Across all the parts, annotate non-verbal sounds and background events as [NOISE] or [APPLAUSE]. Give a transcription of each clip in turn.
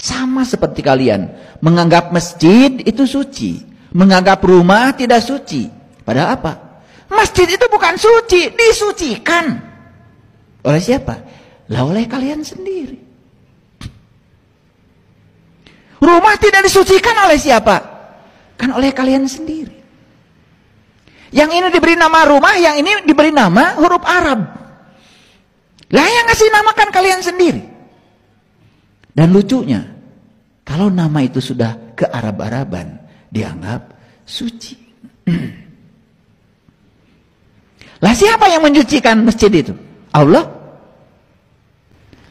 Sama seperti kalian. Menganggap masjid itu suci. Menganggap rumah tidak suci. Padahal apa? Masjid itu bukan suci. Disucikan. Oleh siapa? Lah oleh kalian sendiri. Rumah tidak disucikan oleh siapa? Kan oleh kalian sendiri. Yang ini diberi nama rumah, yang ini diberi nama huruf Arab. Lah yang ngasih nama kan kalian sendiri. Dan lucunya, kalau nama itu sudah ke Arab-Araban, dianggap suci. [CLEARS THROAT] lah siapa yang menyucikan masjid itu? Allah.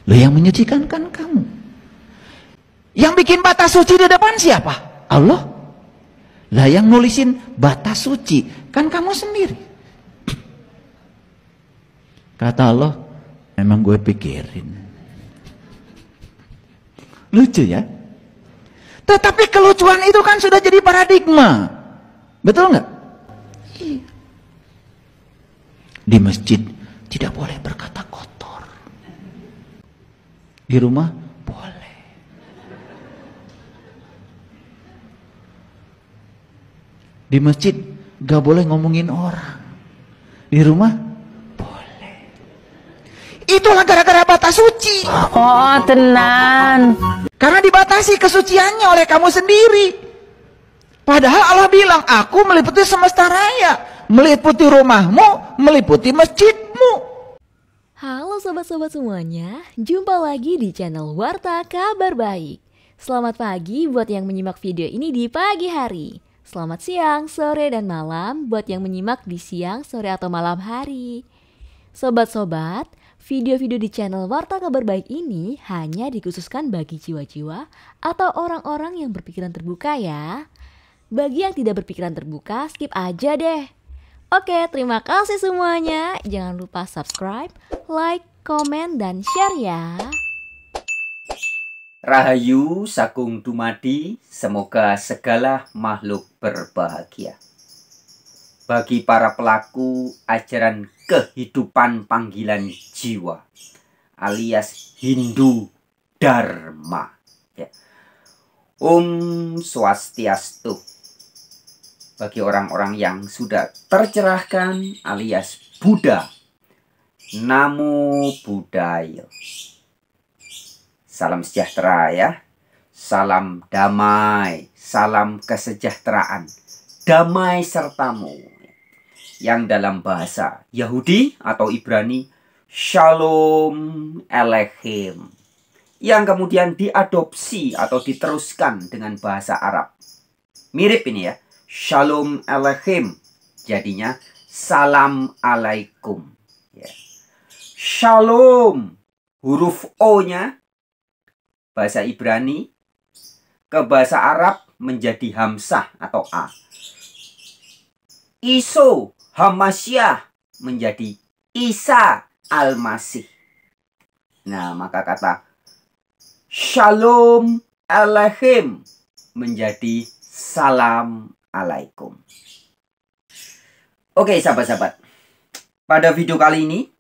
Lo yang menyucikan kan kamu. Yang bikin batas suci di depan siapa? Allah. Lah yang nulisin batas suci kan kamu sendiri. [CLEARS THROAT] Kata Allah, memang gue pikirin. Lucu ya? Tetapi kelucuan itu kan sudah jadi paradigma. Betul nggak? Di masjid tidak boleh berkata kotor. Di rumah boleh. Di masjid gak boleh ngomongin orang. Di rumah Itulah gara-gara batas suci. Oh, tenang. Karena dibatasi kesuciannya oleh kamu sendiri. Padahal Allah bilang, aku meliputi semesta raya. Meliputi rumahmu, meliputi masjidmu. Halo sobat-sobat semuanya, jumpa lagi di channel Warta Kabar Baik. Selamat pagi buat yang menyimak video ini di pagi hari. Selamat siang, sore, dan malam buat yang menyimak di siang, sore, atau malam hari. Sobat-sobat, Video-video di channel Warta Kabar Baik ini hanya dikhususkan bagi jiwa-jiwa atau orang-orang yang berpikiran terbuka ya. Bagi yang tidak berpikiran terbuka, skip aja deh. Oke, terima kasih semuanya. Jangan lupa subscribe, like, komen, dan share ya. Rahayu Sakung Dumadi, semoga segala makhluk berbahagia. Bagi para pelaku ajaran kehidupan panggilan jiwa alias Hindu Dharma. Ya. Om Swastiastu bagi orang-orang yang sudah tercerahkan alias Buddha. Namo Buddhaya. Salam sejahtera ya. Salam damai, salam kesejahteraan. Damai sertamu yang dalam bahasa Yahudi atau Ibrani Shalom Aleichem yang kemudian diadopsi atau diteruskan dengan bahasa Arab. Mirip ini ya. Shalom Aleichem. Jadinya salam alaikum. Ya. Shalom huruf O-nya bahasa Ibrani ke bahasa Arab menjadi hamzah atau a. Iso Hamasyah menjadi Isa Al-Masih. Nah, maka kata Shalom Aleichem menjadi Salam Alaikum. Oke, sahabat-sahabat. Pada video kali ini,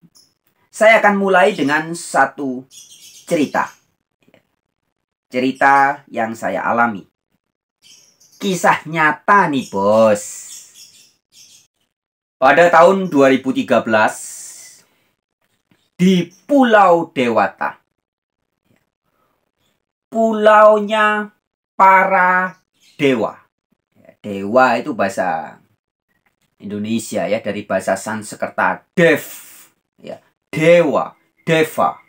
saya akan mulai dengan satu cerita. Cerita yang saya alami. Kisah nyata nih, Bos. Pada tahun 2013 di Pulau Dewata. Pulaunya para dewa. Dewa itu bahasa Indonesia ya dari bahasa Sanskerta dev ya dewa deva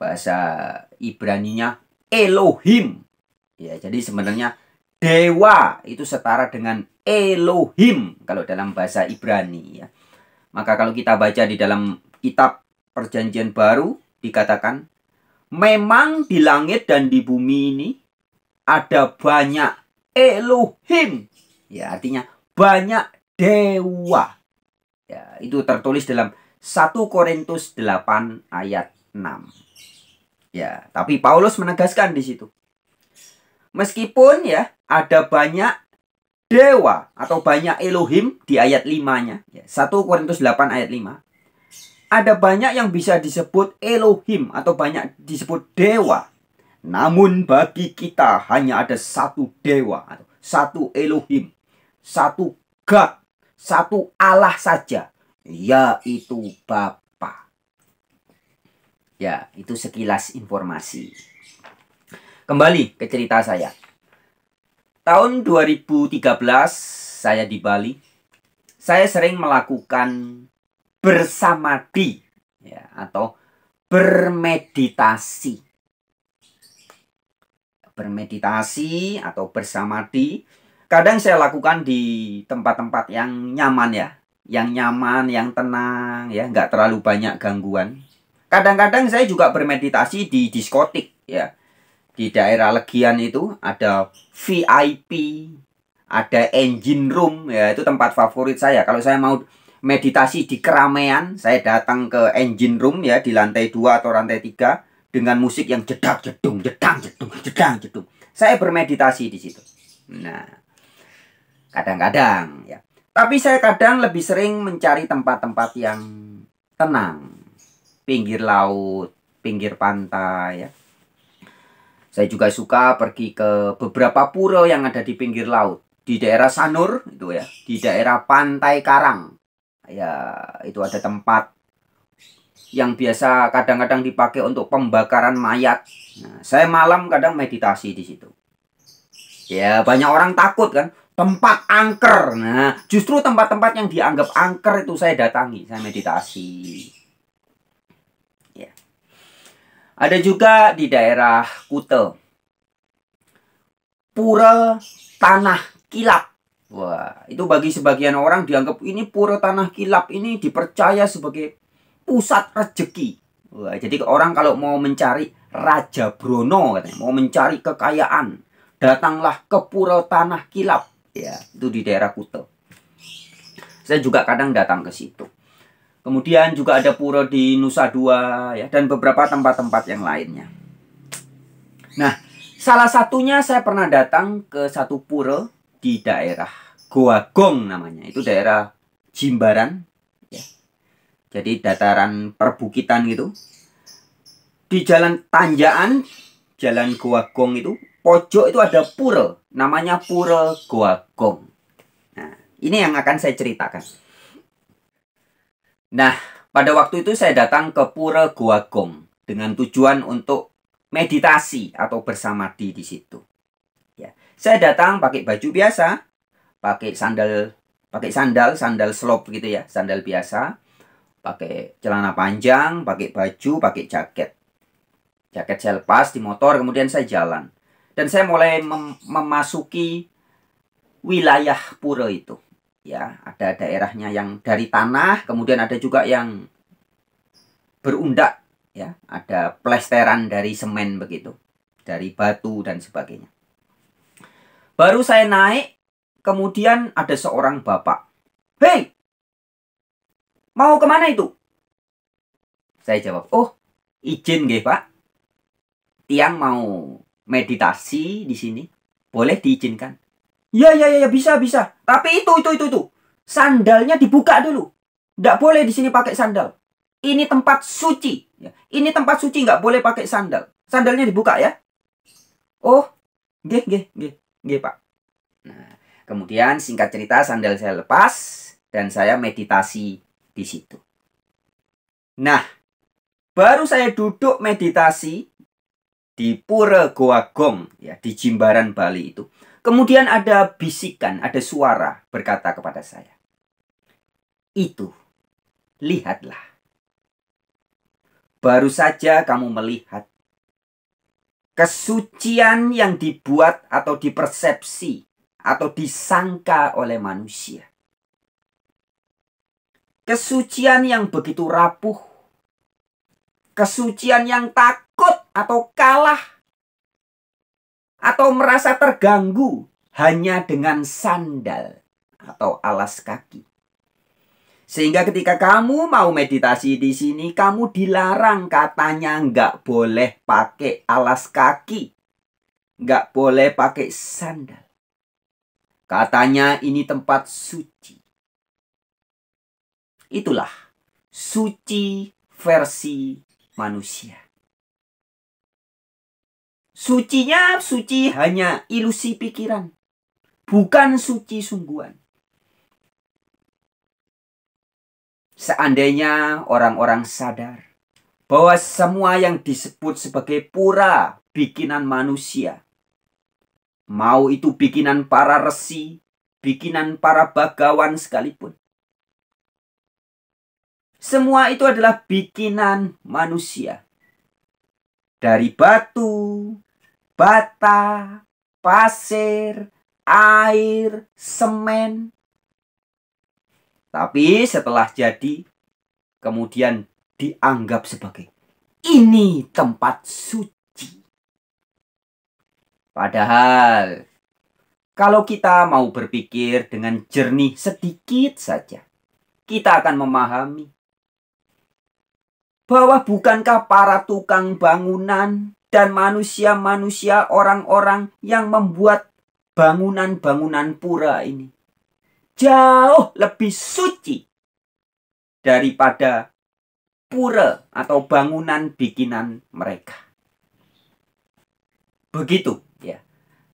bahasa Ibrani-nya Elohim ya jadi sebenarnya dewa itu setara dengan Elohim kalau dalam bahasa Ibrani ya. Maka kalau kita baca di dalam kitab Perjanjian Baru dikatakan memang di langit dan di bumi ini ada banyak Elohim. Ya, artinya banyak dewa. Ya, itu tertulis dalam 1 Korintus 8 ayat 6. Ya, tapi Paulus menegaskan di situ Meskipun ya ada banyak dewa atau banyak Elohim di ayat 5-nya. 1 ya, Korintus 8 ayat 5. Ada banyak yang bisa disebut Elohim atau banyak disebut dewa. Namun bagi kita hanya ada satu dewa, satu Elohim, satu God, satu Allah saja, yaitu Bapa. Ya, itu sekilas informasi. Kembali ke cerita saya. Tahun 2013 saya di Bali. Saya sering melakukan bersamadi ya, atau bermeditasi. Bermeditasi atau bersamadi kadang saya lakukan di tempat-tempat yang nyaman ya, yang nyaman, yang tenang ya, nggak terlalu banyak gangguan. Kadang-kadang saya juga bermeditasi di diskotik ya di daerah Legian itu ada VIP, ada engine room ya itu tempat favorit saya. Kalau saya mau meditasi di keramaian, saya datang ke engine room ya di lantai 2 atau lantai 3 dengan musik yang jedak jedung, jedang jedung, jedang jedung. Saya bermeditasi di situ. Nah, kadang-kadang ya. Tapi saya kadang lebih sering mencari tempat-tempat yang tenang. Pinggir laut, pinggir pantai ya. Saya juga suka pergi ke beberapa pura yang ada di pinggir laut. Di daerah Sanur, itu ya. Di daerah Pantai Karang. Ya, itu ada tempat yang biasa kadang-kadang dipakai untuk pembakaran mayat. Nah, saya malam kadang meditasi di situ. Ya, banyak orang takut kan. Tempat angker. Nah, justru tempat-tempat yang dianggap angker itu saya datangi. Saya meditasi ada juga di daerah Kutel. Pura tanah kilap. Wah, itu bagi sebagian orang dianggap ini pura tanah kilap ini dipercaya sebagai pusat rezeki. Wah, jadi orang kalau mau mencari Raja Brono katanya, mau mencari kekayaan, datanglah ke pura tanah kilap. Ya, itu di daerah Kutel. Saya juga kadang datang ke situ. Kemudian juga ada pura di Nusa Dua ya dan beberapa tempat-tempat yang lainnya. Nah, salah satunya saya pernah datang ke satu pura di daerah Goa Gong namanya. Itu daerah Jimbaran ya. Jadi dataran perbukitan gitu. Di jalan Tanjaan, jalan Goa Gong itu pojok itu ada pura namanya pura Goa Gong. Nah, ini yang akan saya ceritakan. Nah, pada waktu itu saya datang ke Pura Goa Gong dengan tujuan untuk meditasi atau bersamadi di situ. Ya. Saya datang pakai baju biasa, pakai sandal, pakai sandal, sandal slop gitu ya, sandal biasa, pakai celana panjang, pakai baju, pakai jaket. Jaket saya lepas di motor, kemudian saya jalan. Dan saya mulai mem memasuki wilayah pura itu ya ada daerahnya yang dari tanah kemudian ada juga yang berundak ya ada plesteran dari semen begitu dari batu dan sebagainya baru saya naik kemudian ada seorang bapak hei mau kemana itu saya jawab oh izin gak pak tiang mau meditasi di sini boleh diizinkan Iya, iya, iya, bisa, bisa. Tapi itu, itu, itu, itu. Sandalnya dibuka dulu. Nggak boleh di sini pakai sandal. Ini tempat suci. Ya. Ini tempat suci, nggak boleh pakai sandal. Sandalnya dibuka ya. Oh, gih, gih, gih, gih, Pak. Nah, kemudian singkat cerita sandal saya lepas dan saya meditasi di situ. Nah, baru saya duduk meditasi di Pura Goa Gong ya di Jimbaran Bali itu Kemudian ada bisikan, ada suara berkata kepada saya. Itu, lihatlah. Baru saja kamu melihat kesucian yang dibuat atau dipersepsi atau disangka oleh manusia. Kesucian yang begitu rapuh. Kesucian yang takut atau kalah atau merasa terganggu hanya dengan sandal atau alas kaki. Sehingga ketika kamu mau meditasi di sini, kamu dilarang katanya nggak boleh pakai alas kaki. Nggak boleh pakai sandal. Katanya ini tempat suci. Itulah suci versi manusia. Sucinya suci hanya ilusi pikiran. Bukan suci sungguhan. Seandainya orang-orang sadar bahwa semua yang disebut sebagai pura bikinan manusia, mau itu bikinan para resi, bikinan para bagawan sekalipun, semua itu adalah bikinan manusia. Dari batu, bata, pasir, air, semen. Tapi setelah jadi, kemudian dianggap sebagai ini tempat suci. Padahal, kalau kita mau berpikir dengan jernih sedikit saja, kita akan memahami bahwa bukankah para tukang bangunan dan manusia-manusia orang-orang yang membuat bangunan-bangunan pura ini jauh lebih suci daripada pura atau bangunan bikinan mereka. Begitu ya.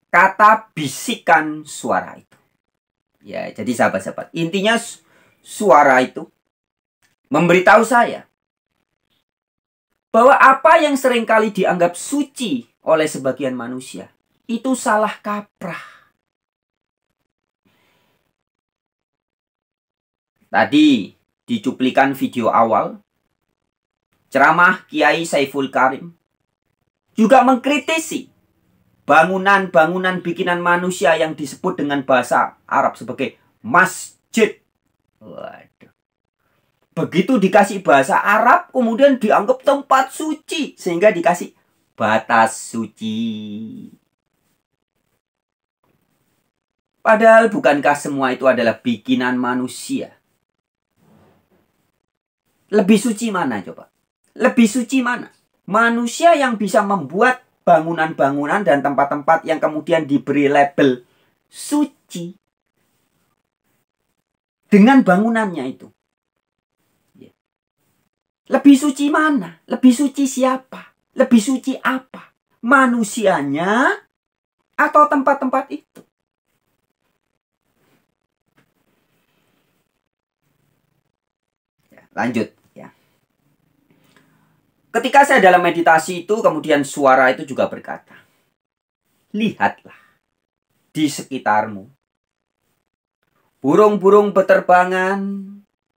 Kata bisikan suara itu. Ya, jadi sahabat-sahabat, intinya suara itu memberitahu saya bahwa apa yang seringkali dianggap suci oleh sebagian manusia itu salah kaprah. Tadi dicuplikan video awal ceramah Kiai Saiful Karim juga mengkritisi bangunan-bangunan bikinan manusia yang disebut dengan bahasa Arab sebagai masjid. Waduh. Begitu dikasih bahasa Arab, kemudian dianggap tempat suci. Sehingga dikasih batas suci. Padahal bukankah semua itu adalah bikinan manusia? Lebih suci mana coba? Lebih suci mana? Manusia yang bisa membuat bangunan-bangunan dan tempat-tempat yang kemudian diberi label suci dengan bangunannya itu. Lebih suci mana? Lebih suci siapa? Lebih suci apa? Manusianya atau tempat-tempat itu? Ya, lanjut ya. Ketika saya dalam meditasi itu kemudian suara itu juga berkata, "Lihatlah di sekitarmu. Burung-burung berterbangan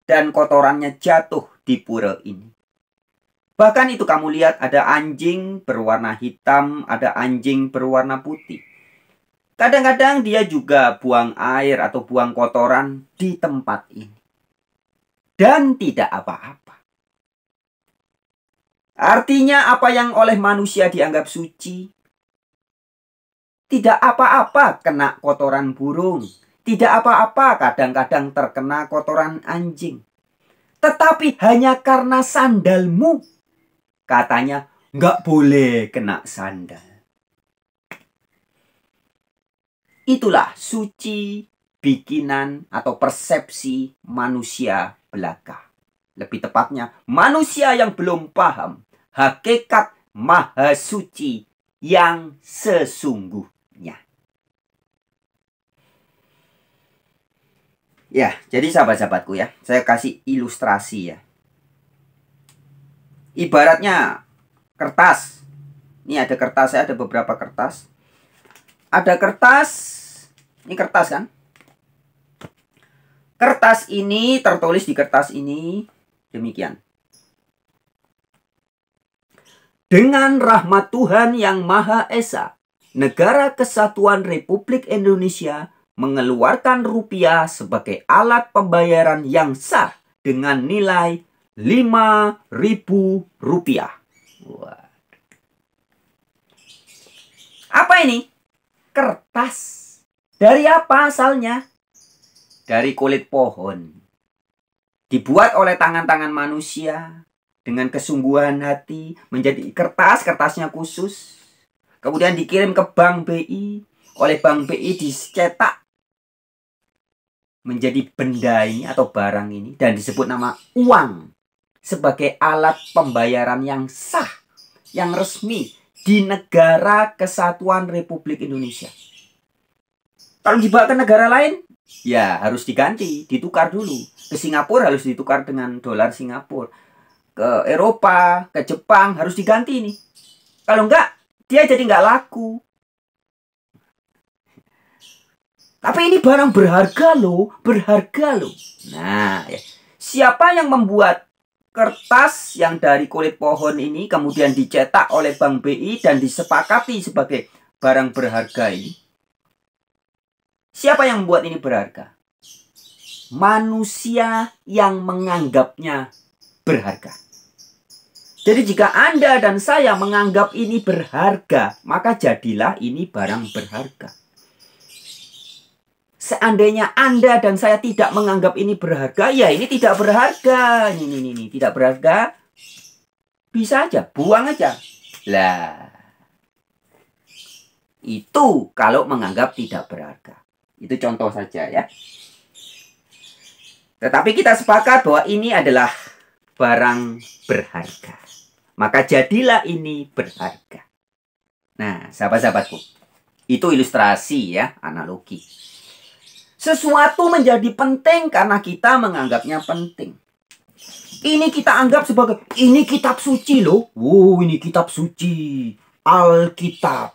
dan kotorannya jatuh di pura ini. Bahkan itu kamu lihat ada anjing berwarna hitam, ada anjing berwarna putih. Kadang-kadang dia juga buang air atau buang kotoran di tempat ini. Dan tidak apa-apa. Artinya apa yang oleh manusia dianggap suci, tidak apa-apa kena kotoran burung. Tidak apa-apa kadang-kadang terkena kotoran anjing tetapi hanya karena sandalmu. Katanya, nggak boleh kena sandal. Itulah suci bikinan atau persepsi manusia belaka. Lebih tepatnya, manusia yang belum paham hakikat maha suci yang sesungguh. Ya, jadi sahabat-sahabatku ya, saya kasih ilustrasi ya. Ibaratnya kertas. Ini ada kertas, saya ada beberapa kertas. Ada kertas, ini kertas kan? Kertas ini tertulis di kertas ini demikian. Dengan rahmat Tuhan yang Maha Esa, Negara Kesatuan Republik Indonesia mengeluarkan rupiah sebagai alat pembayaran yang sah dengan nilai ribu rupiah. Apa ini? Kertas. Dari apa asalnya? Dari kulit pohon. Dibuat oleh tangan-tangan manusia dengan kesungguhan hati menjadi kertas, kertasnya khusus. Kemudian dikirim ke Bank BI, oleh Bank BI dicetak menjadi benda ini atau barang ini dan disebut nama uang sebagai alat pembayaran yang sah, yang resmi di negara kesatuan Republik Indonesia. Kalau dibawa ke negara lain, ya harus diganti, ditukar dulu. Ke Singapura harus ditukar dengan dolar Singapura. Ke Eropa, ke Jepang harus diganti ini. Kalau enggak, dia jadi enggak laku. Tapi ini barang berharga loh, berharga loh. Nah, ya. siapa yang membuat kertas yang dari kulit pohon ini kemudian dicetak oleh Bank BI dan disepakati sebagai barang berharga ini? Siapa yang membuat ini berharga? Manusia yang menganggapnya berharga. Jadi jika Anda dan saya menganggap ini berharga, maka jadilah ini barang berharga. Seandainya Anda dan saya tidak menganggap ini berharga, ya ini tidak berharga. Ini, ini, ini tidak berharga. Bisa aja, buang aja. Lah. Itu kalau menganggap tidak berharga. Itu contoh saja ya. Tetapi kita sepakat bahwa ini adalah barang berharga. Maka jadilah ini berharga. Nah, sahabat-sahabatku, itu ilustrasi ya, analogi. Sesuatu menjadi penting karena kita menganggapnya penting. Ini kita anggap sebagai ini kitab suci loh. Wow, ini kitab suci. Alkitab.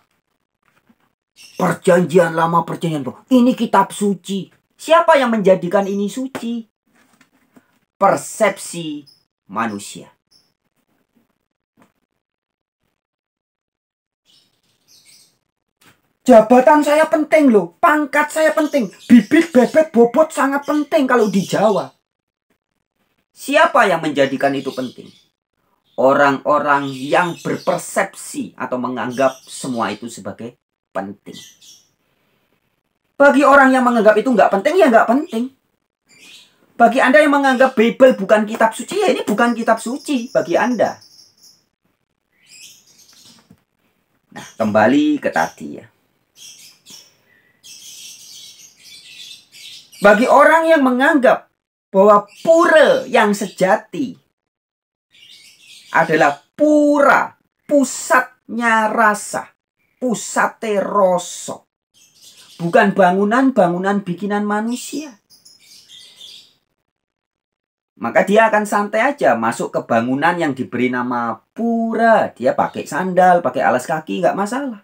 Perjanjian lama perjanjian baru. Ini kitab suci. Siapa yang menjadikan ini suci? Persepsi manusia. Jabatan saya penting loh, pangkat saya penting, bibit bebek bobot sangat penting kalau di Jawa. Siapa yang menjadikan itu penting? Orang-orang yang berpersepsi atau menganggap semua itu sebagai penting. Bagi orang yang menganggap itu nggak penting, ya nggak penting. Bagi Anda yang menganggap Bible bukan kitab suci, ya ini bukan kitab suci bagi Anda. Nah, kembali ke tadi ya. Bagi orang yang menganggap bahwa pura yang sejati adalah pura, pusatnya rasa, pusate rasa. Bukan bangunan-bangunan bikinan manusia. Maka dia akan santai aja masuk ke bangunan yang diberi nama pura. Dia pakai sandal, pakai alas kaki, nggak masalah.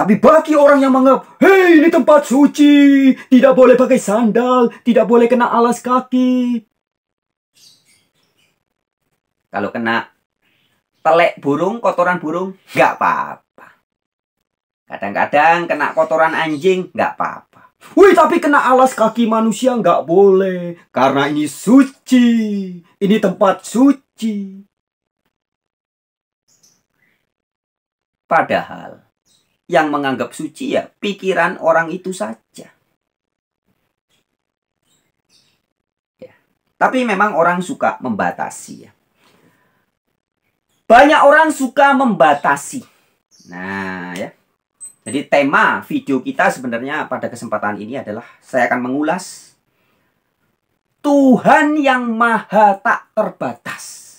Tapi bagi orang yang menganggap, hei ini tempat suci, tidak boleh pakai sandal, tidak boleh kena alas kaki. Kalau kena telek burung, kotoran burung, nggak apa-apa. Kadang-kadang kena kotoran anjing, nggak apa-apa. Wih, tapi kena alas kaki manusia nggak boleh, karena ini suci, ini tempat suci. Padahal, yang menganggap suci ya pikiran orang itu saja. Ya. Tapi memang orang suka membatasi ya. Banyak orang suka membatasi. Nah ya. Jadi tema video kita sebenarnya pada kesempatan ini adalah saya akan mengulas Tuhan yang maha tak terbatas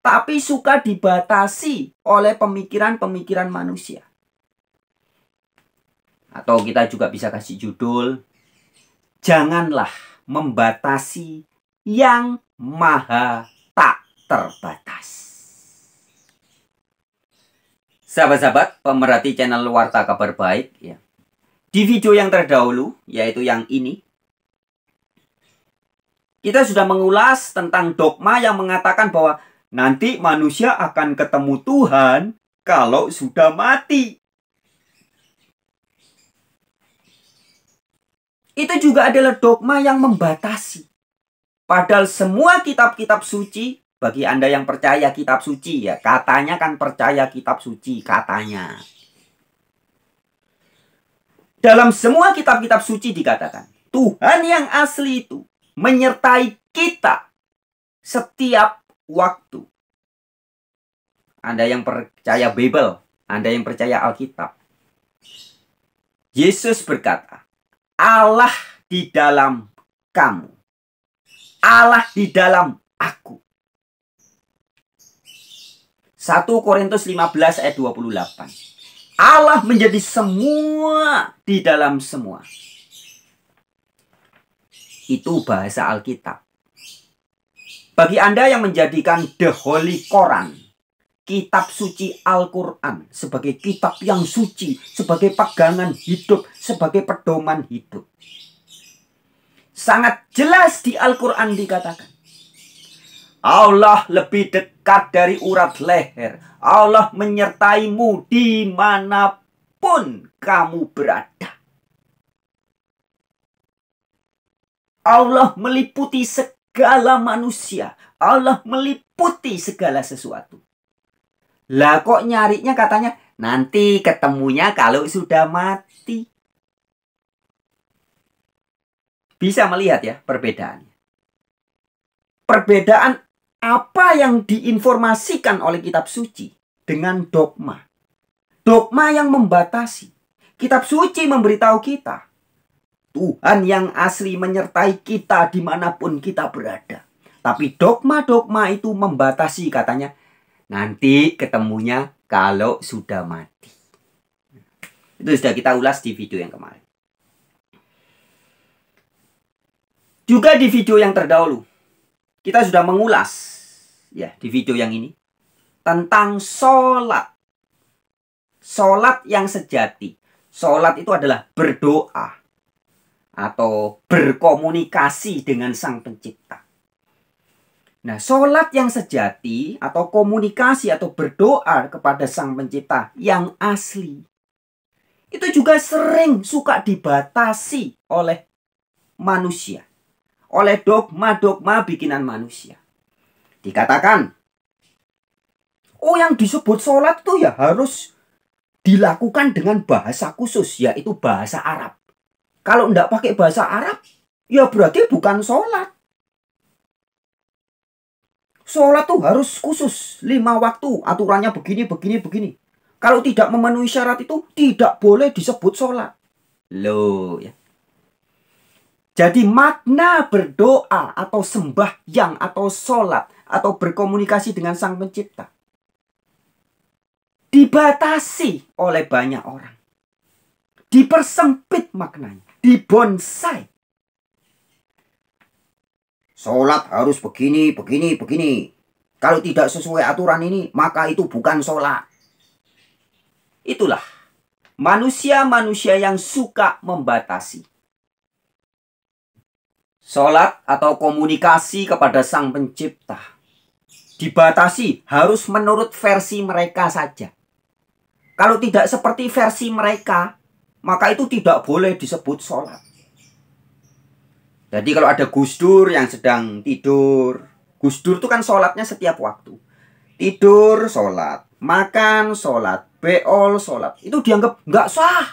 tapi suka dibatasi oleh pemikiran-pemikiran manusia. Atau kita juga bisa kasih judul, janganlah membatasi yang maha tak terbatas. Sahabat-sahabat, pemerhati channel Warta Kabar Baik, ya. Di video yang terdahulu, yaitu yang ini, kita sudah mengulas tentang dogma yang mengatakan bahwa Nanti manusia akan ketemu Tuhan kalau sudah mati. Itu juga adalah dogma yang membatasi. Padahal semua kitab-kitab suci, bagi Anda yang percaya kitab suci ya, katanya kan percaya kitab suci, katanya. Dalam semua kitab-kitab suci dikatakan, Tuhan yang asli itu menyertai kita setiap waktu. Anda yang percaya Bible, Anda yang percaya Alkitab. Yesus berkata, Allah di dalam kamu. Allah di dalam aku. 1 Korintus 15 ayat 28. Allah menjadi semua di dalam semua. Itu bahasa Alkitab. Bagi Anda yang menjadikan The Holy Koran, kitab suci Al-Quran sebagai kitab yang suci, sebagai pegangan hidup, sebagai pedoman hidup. Sangat jelas di Al-Quran dikatakan. Allah lebih dekat dari urat leher. Allah menyertaimu dimanapun kamu berada. Allah meliputi segala segala manusia. Allah meliputi segala sesuatu. Lah kok nyarinya katanya nanti ketemunya kalau sudah mati. Bisa melihat ya perbedaannya. Perbedaan apa yang diinformasikan oleh kitab suci dengan dogma. Dogma yang membatasi. Kitab suci memberitahu kita Tuhan yang asli menyertai kita dimanapun kita berada. Tapi dogma-dogma itu membatasi katanya nanti ketemunya kalau sudah mati. Itu sudah kita ulas di video yang kemarin. Juga di video yang terdahulu kita sudah mengulas ya di video yang ini tentang sholat. Sholat yang sejati. Sholat itu adalah berdoa atau berkomunikasi dengan Sang Pencipta. Nah, sholat yang sejati atau komunikasi atau berdoa kepada Sang Pencipta yang asli itu juga sering suka dibatasi oleh manusia, oleh dogma-dogma bikinan manusia. Dikatakan, oh yang disebut sholat itu ya harus dilakukan dengan bahasa khusus, yaitu bahasa Arab. Kalau tidak pakai bahasa Arab, ya berarti bukan sholat. Sholat tuh harus khusus, lima waktu, aturannya begini, begini, begini. Kalau tidak memenuhi syarat itu, tidak boleh disebut sholat. Loh ya. Jadi makna berdoa atau sembahyang atau sholat atau berkomunikasi dengan sang pencipta dibatasi oleh banyak orang. Dipersempit maknanya. Di bonsai, Sholat harus begini, begini, begini. Kalau tidak sesuai aturan ini, maka itu bukan sholat. Itulah manusia-manusia yang suka membatasi. Sholat atau komunikasi kepada sang pencipta. Dibatasi harus menurut versi mereka saja. Kalau tidak seperti versi mereka, maka itu tidak boleh disebut sholat. Jadi kalau ada gusdur yang sedang tidur, gusdur itu kan sholatnya setiap waktu. Tidur sholat, makan sholat, beol sholat, itu dianggap nggak sah.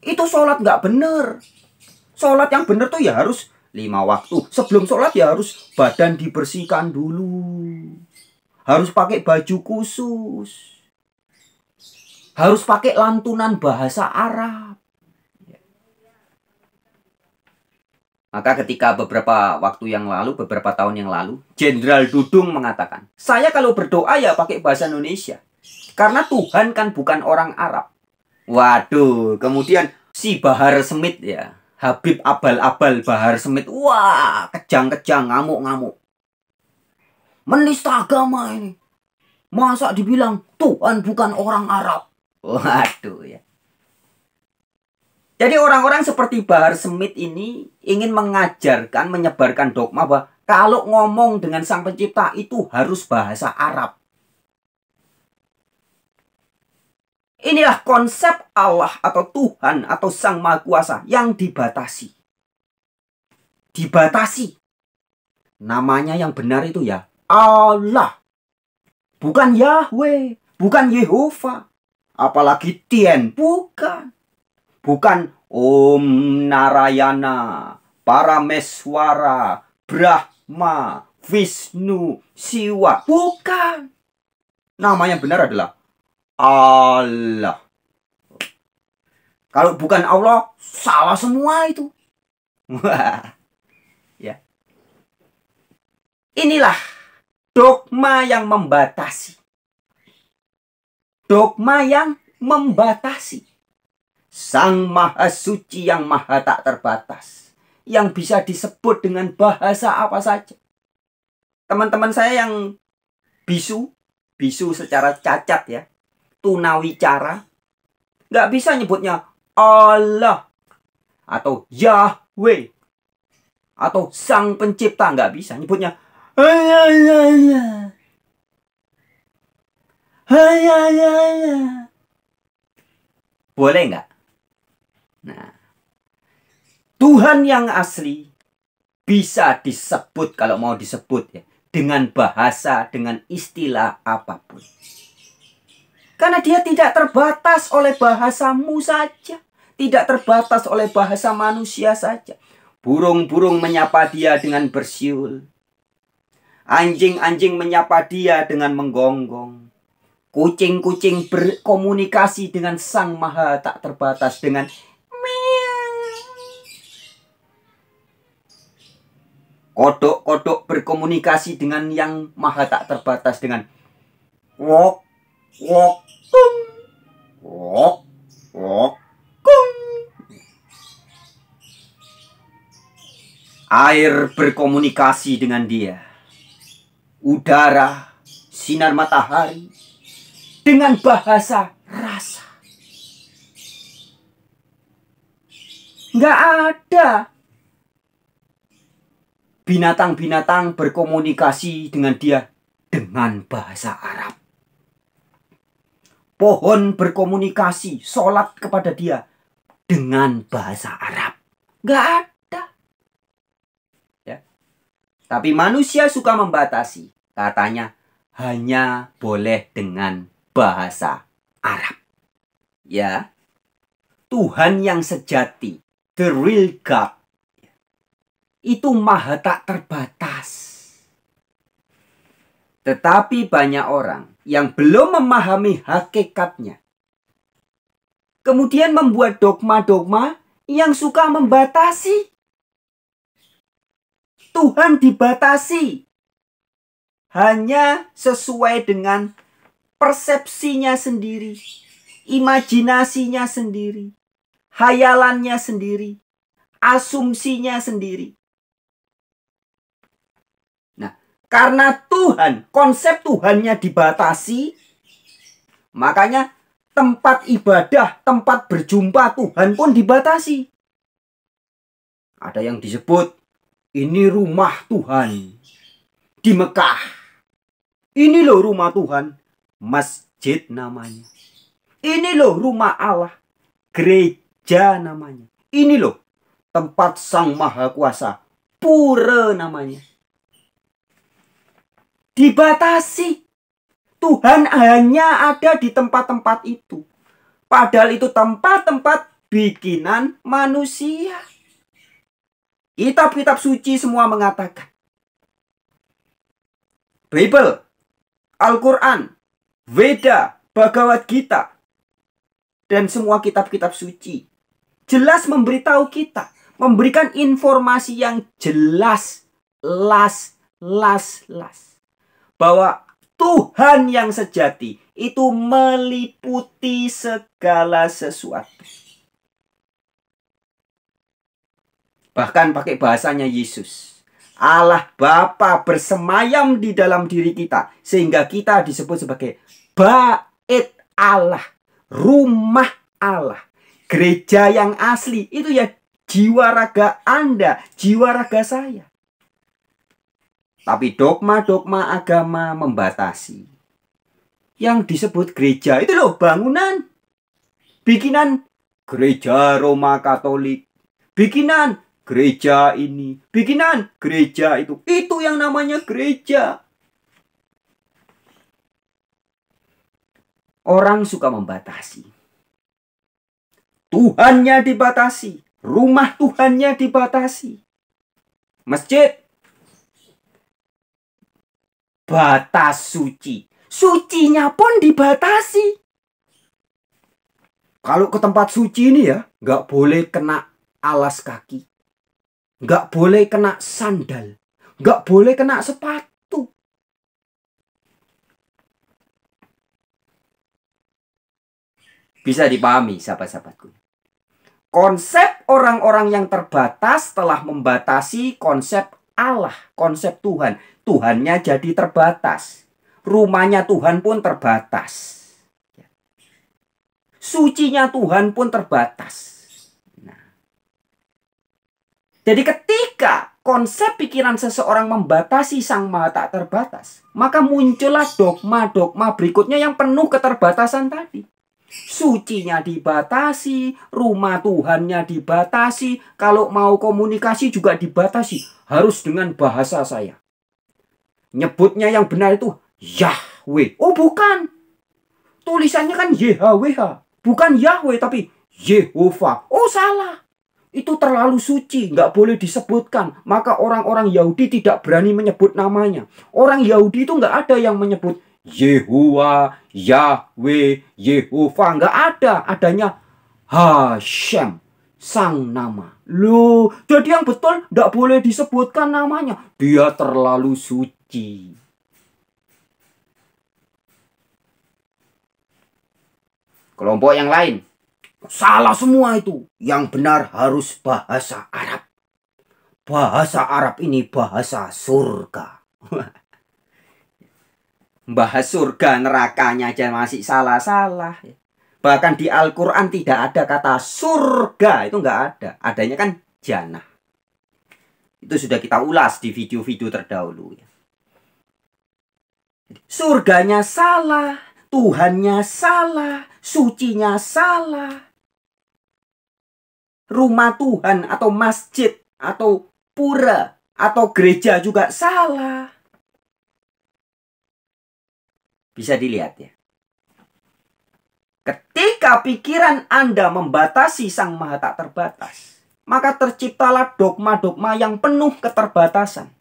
Itu sholat nggak benar. Sholat yang benar tuh ya harus lima waktu. Sebelum sholat ya harus badan dibersihkan dulu. Harus pakai baju khusus harus pakai lantunan bahasa Arab. Maka ketika beberapa waktu yang lalu, beberapa tahun yang lalu, Jenderal Dudung mengatakan, saya kalau berdoa ya pakai bahasa Indonesia. Karena Tuhan kan bukan orang Arab. Waduh, kemudian si Bahar Semit ya, Habib Abal-Abal Bahar Semit, wah kejang-kejang, ngamuk-ngamuk. Menista agama ini. Masa dibilang Tuhan bukan orang Arab. Waduh ya. Jadi orang-orang seperti Bahar Smith ini ingin mengajarkan, menyebarkan dogma bahwa kalau ngomong dengan sang pencipta itu harus bahasa Arab. Inilah konsep Allah atau Tuhan atau Sang Maha Kuasa yang dibatasi. Dibatasi. Namanya yang benar itu ya Allah. Bukan Yahweh, bukan Yehova, apalagi Tien, bukan. Bukan Om Narayana, Parameswara, Brahma, Vishnu, Siwa, bukan. Nama yang benar adalah Allah. Kalau bukan Allah, salah semua itu. [LAUGHS] ya. Inilah dogma yang membatasi dogma yang membatasi. Sang Maha Suci yang Maha Tak Terbatas. Yang bisa disebut dengan bahasa apa saja. Teman-teman saya yang bisu, bisu secara cacat ya, tunawicara, nggak bisa nyebutnya Allah atau Yahweh atau Sang Pencipta nggak bisa nyebutnya Haya, ya, ya. Boleh nggak? Nah, Tuhan yang asli bisa disebut kalau mau disebut ya dengan bahasa, dengan istilah apapun. Karena dia tidak terbatas oleh bahasamu saja. Tidak terbatas oleh bahasa manusia saja. Burung-burung menyapa dia dengan bersiul. Anjing-anjing menyapa dia dengan menggonggong. Kucing-kucing berkomunikasi dengan Sang Maha tak terbatas dengan Kodok-kodok berkomunikasi dengan yang maha tak terbatas dengan wok, wok, kung, wok, wok, kung. Air berkomunikasi dengan dia. Udara, sinar matahari, dengan bahasa rasa. Nggak ada binatang-binatang berkomunikasi dengan dia dengan bahasa Arab. Pohon berkomunikasi, sholat kepada dia dengan bahasa Arab. Nggak ada. Ya. Tapi manusia suka membatasi. Katanya hanya boleh dengan bahasa Arab. Ya. Tuhan yang sejati, the real God. Itu maha tak terbatas. Tetapi banyak orang yang belum memahami hakikatnya. Kemudian membuat dogma-dogma yang suka membatasi. Tuhan dibatasi hanya sesuai dengan persepsinya sendiri, imajinasinya sendiri, hayalannya sendiri, asumsinya sendiri. Nah, karena Tuhan, konsep Tuhannya dibatasi, makanya tempat ibadah, tempat berjumpa Tuhan pun dibatasi. Ada yang disebut ini rumah Tuhan di Mekah. Ini loh rumah Tuhan masjid namanya. Ini loh rumah Allah, gereja namanya. Ini loh tempat Sang Maha Kuasa, pura namanya. Dibatasi. Tuhan hanya ada di tempat-tempat itu. Padahal itu tempat-tempat bikinan manusia. Kitab-kitab suci semua mengatakan. Bible, Al-Quran, Weda, Bhagavad Gita, dan semua kitab-kitab suci. Jelas memberitahu kita, memberikan informasi yang jelas, las, las, las. Bahwa Tuhan yang sejati itu meliputi segala sesuatu. Bahkan pakai bahasanya Yesus. Allah Bapa bersemayam di dalam diri kita sehingga kita disebut sebagai bait Allah, rumah Allah. Gereja yang asli itu ya jiwa raga Anda, jiwa raga saya. Tapi dogma-dogma agama membatasi. Yang disebut gereja itu loh bangunan. Bikinan gereja Roma Katolik. Bikinan gereja ini, bikinan gereja itu. Itu yang namanya gereja. Orang suka membatasi. Tuhannya dibatasi, rumah Tuhannya dibatasi. Masjid batas suci. Sucinya pun dibatasi. Kalau ke tempat suci ini ya, nggak boleh kena alas kaki. Gak boleh kena sandal. Gak boleh kena sepatu. Bisa dipahami, sahabat-sahabatku. Konsep orang-orang yang terbatas telah membatasi konsep Allah, konsep Tuhan. Tuhannya jadi terbatas. Rumahnya Tuhan pun terbatas. Sucinya Tuhan pun terbatas. Jadi ketika konsep pikiran seseorang membatasi sang maha tak terbatas, maka muncullah dogma-dogma berikutnya yang penuh keterbatasan tadi. Sucinya dibatasi, rumah Tuhannya dibatasi, kalau mau komunikasi juga dibatasi, harus dengan bahasa saya. Nyebutnya yang benar itu Yahweh. Oh bukan, tulisannya kan YHWH, bukan Yahweh tapi Yehova. Oh salah itu terlalu suci, nggak boleh disebutkan. Maka orang-orang Yahudi tidak berani menyebut namanya. Orang Yahudi itu nggak ada yang menyebut Yehua, Yahweh, Yehova. Nggak ada, adanya Hashem, sang nama. Lu, jadi yang betul nggak boleh disebutkan namanya. Dia terlalu suci. Kelompok yang lain, Salah semua itu. Yang benar harus bahasa Arab. Bahasa Arab ini bahasa surga. [LAUGHS] bahas surga nerakanya aja masih salah-salah. Bahkan di Al-Quran tidak ada kata surga. Itu nggak ada. Adanya kan jannah. Itu sudah kita ulas di video-video terdahulu. Surganya salah. Tuhannya salah. Sucinya salah rumah Tuhan atau masjid atau pura atau gereja juga salah. Bisa dilihat ya. Ketika pikiran Anda membatasi Sang Maha Tak Terbatas, maka terciptalah dogma-dogma yang penuh keterbatasan.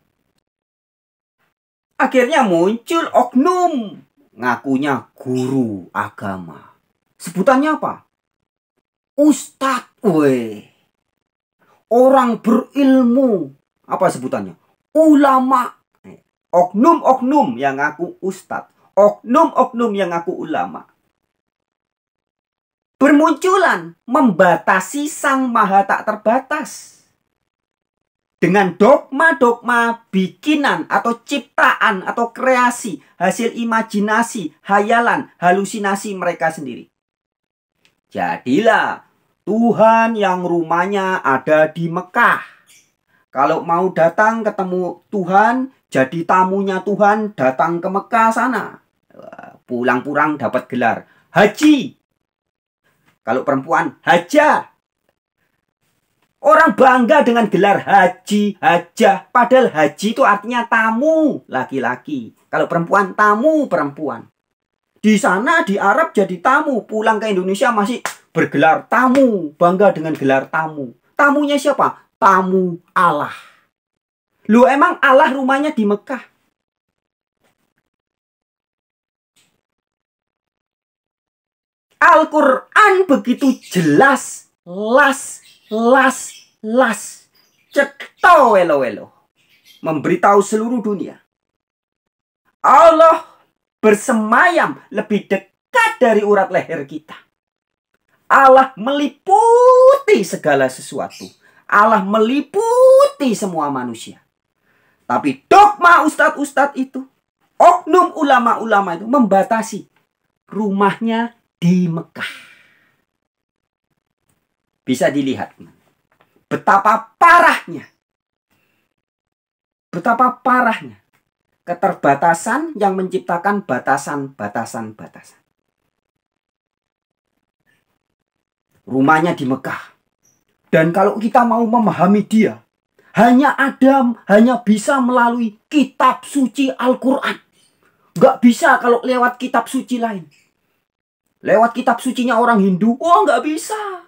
Akhirnya muncul oknum, ngakunya guru agama. Sebutannya apa? Ustad, we Orang berilmu, apa sebutannya? Ulama. Oknum-oknum yang ngaku ustad Oknum-oknum yang ngaku ulama. Bermunculan membatasi sang maha tak terbatas. Dengan dogma-dogma bikinan atau ciptaan atau kreasi, hasil imajinasi, hayalan, halusinasi mereka sendiri. Jadilah Tuhan yang rumahnya ada di Mekah. Kalau mau datang ketemu Tuhan, jadi tamunya Tuhan datang ke Mekah sana. Pulang-pulang dapat gelar haji. Kalau perempuan haja. Orang bangga dengan gelar haji, haja. Padahal haji itu artinya tamu laki-laki. Kalau perempuan tamu perempuan. Di sana di Arab jadi tamu, pulang ke Indonesia masih bergelar tamu, bangga dengan gelar tamu. Tamunya siapa? Tamu Allah. Lu emang Allah rumahnya di Mekah? Al-Quran begitu jelas, las, las, las, Cekto welo welo memberitahu seluruh dunia. Allah bersemayam lebih dekat dari urat leher kita. Allah meliputi segala sesuatu. Allah meliputi semua manusia. Tapi dogma ustadz-ustadz itu, oknum ulama-ulama itu membatasi rumahnya di Mekah. Bisa dilihat betapa parahnya. Betapa parahnya keterbatasan yang menciptakan batasan-batasan-batasan. rumahnya di Mekah. Dan kalau kita mau memahami dia, hanya Adam hanya bisa melalui kitab suci Al-Quran. Gak bisa kalau lewat kitab suci lain. Lewat kitab sucinya orang Hindu, oh gak bisa.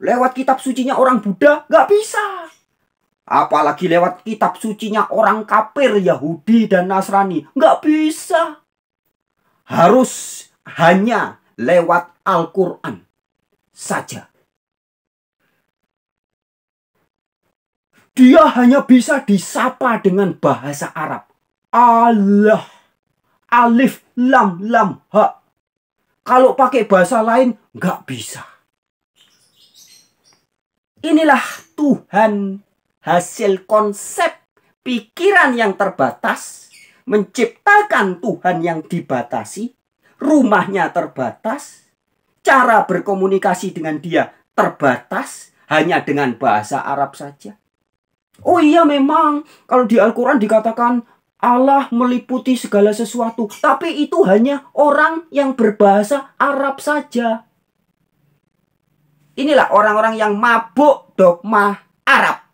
Lewat kitab sucinya orang Buddha, gak bisa. Apalagi lewat kitab sucinya orang kafir Yahudi dan Nasrani, Gak bisa. Harus hanya lewat Al-Quran saja. Dia hanya bisa disapa dengan bahasa Arab. Allah. Alif, lam, lam, ha. Kalau pakai bahasa lain, nggak bisa. Inilah Tuhan hasil konsep pikiran yang terbatas, menciptakan Tuhan yang dibatasi, rumahnya terbatas, cara berkomunikasi dengan dia terbatas hanya dengan bahasa Arab saja. Oh iya memang kalau di Al-Quran dikatakan Allah meliputi segala sesuatu. Tapi itu hanya orang yang berbahasa Arab saja. Inilah orang-orang yang mabuk dogma Arab.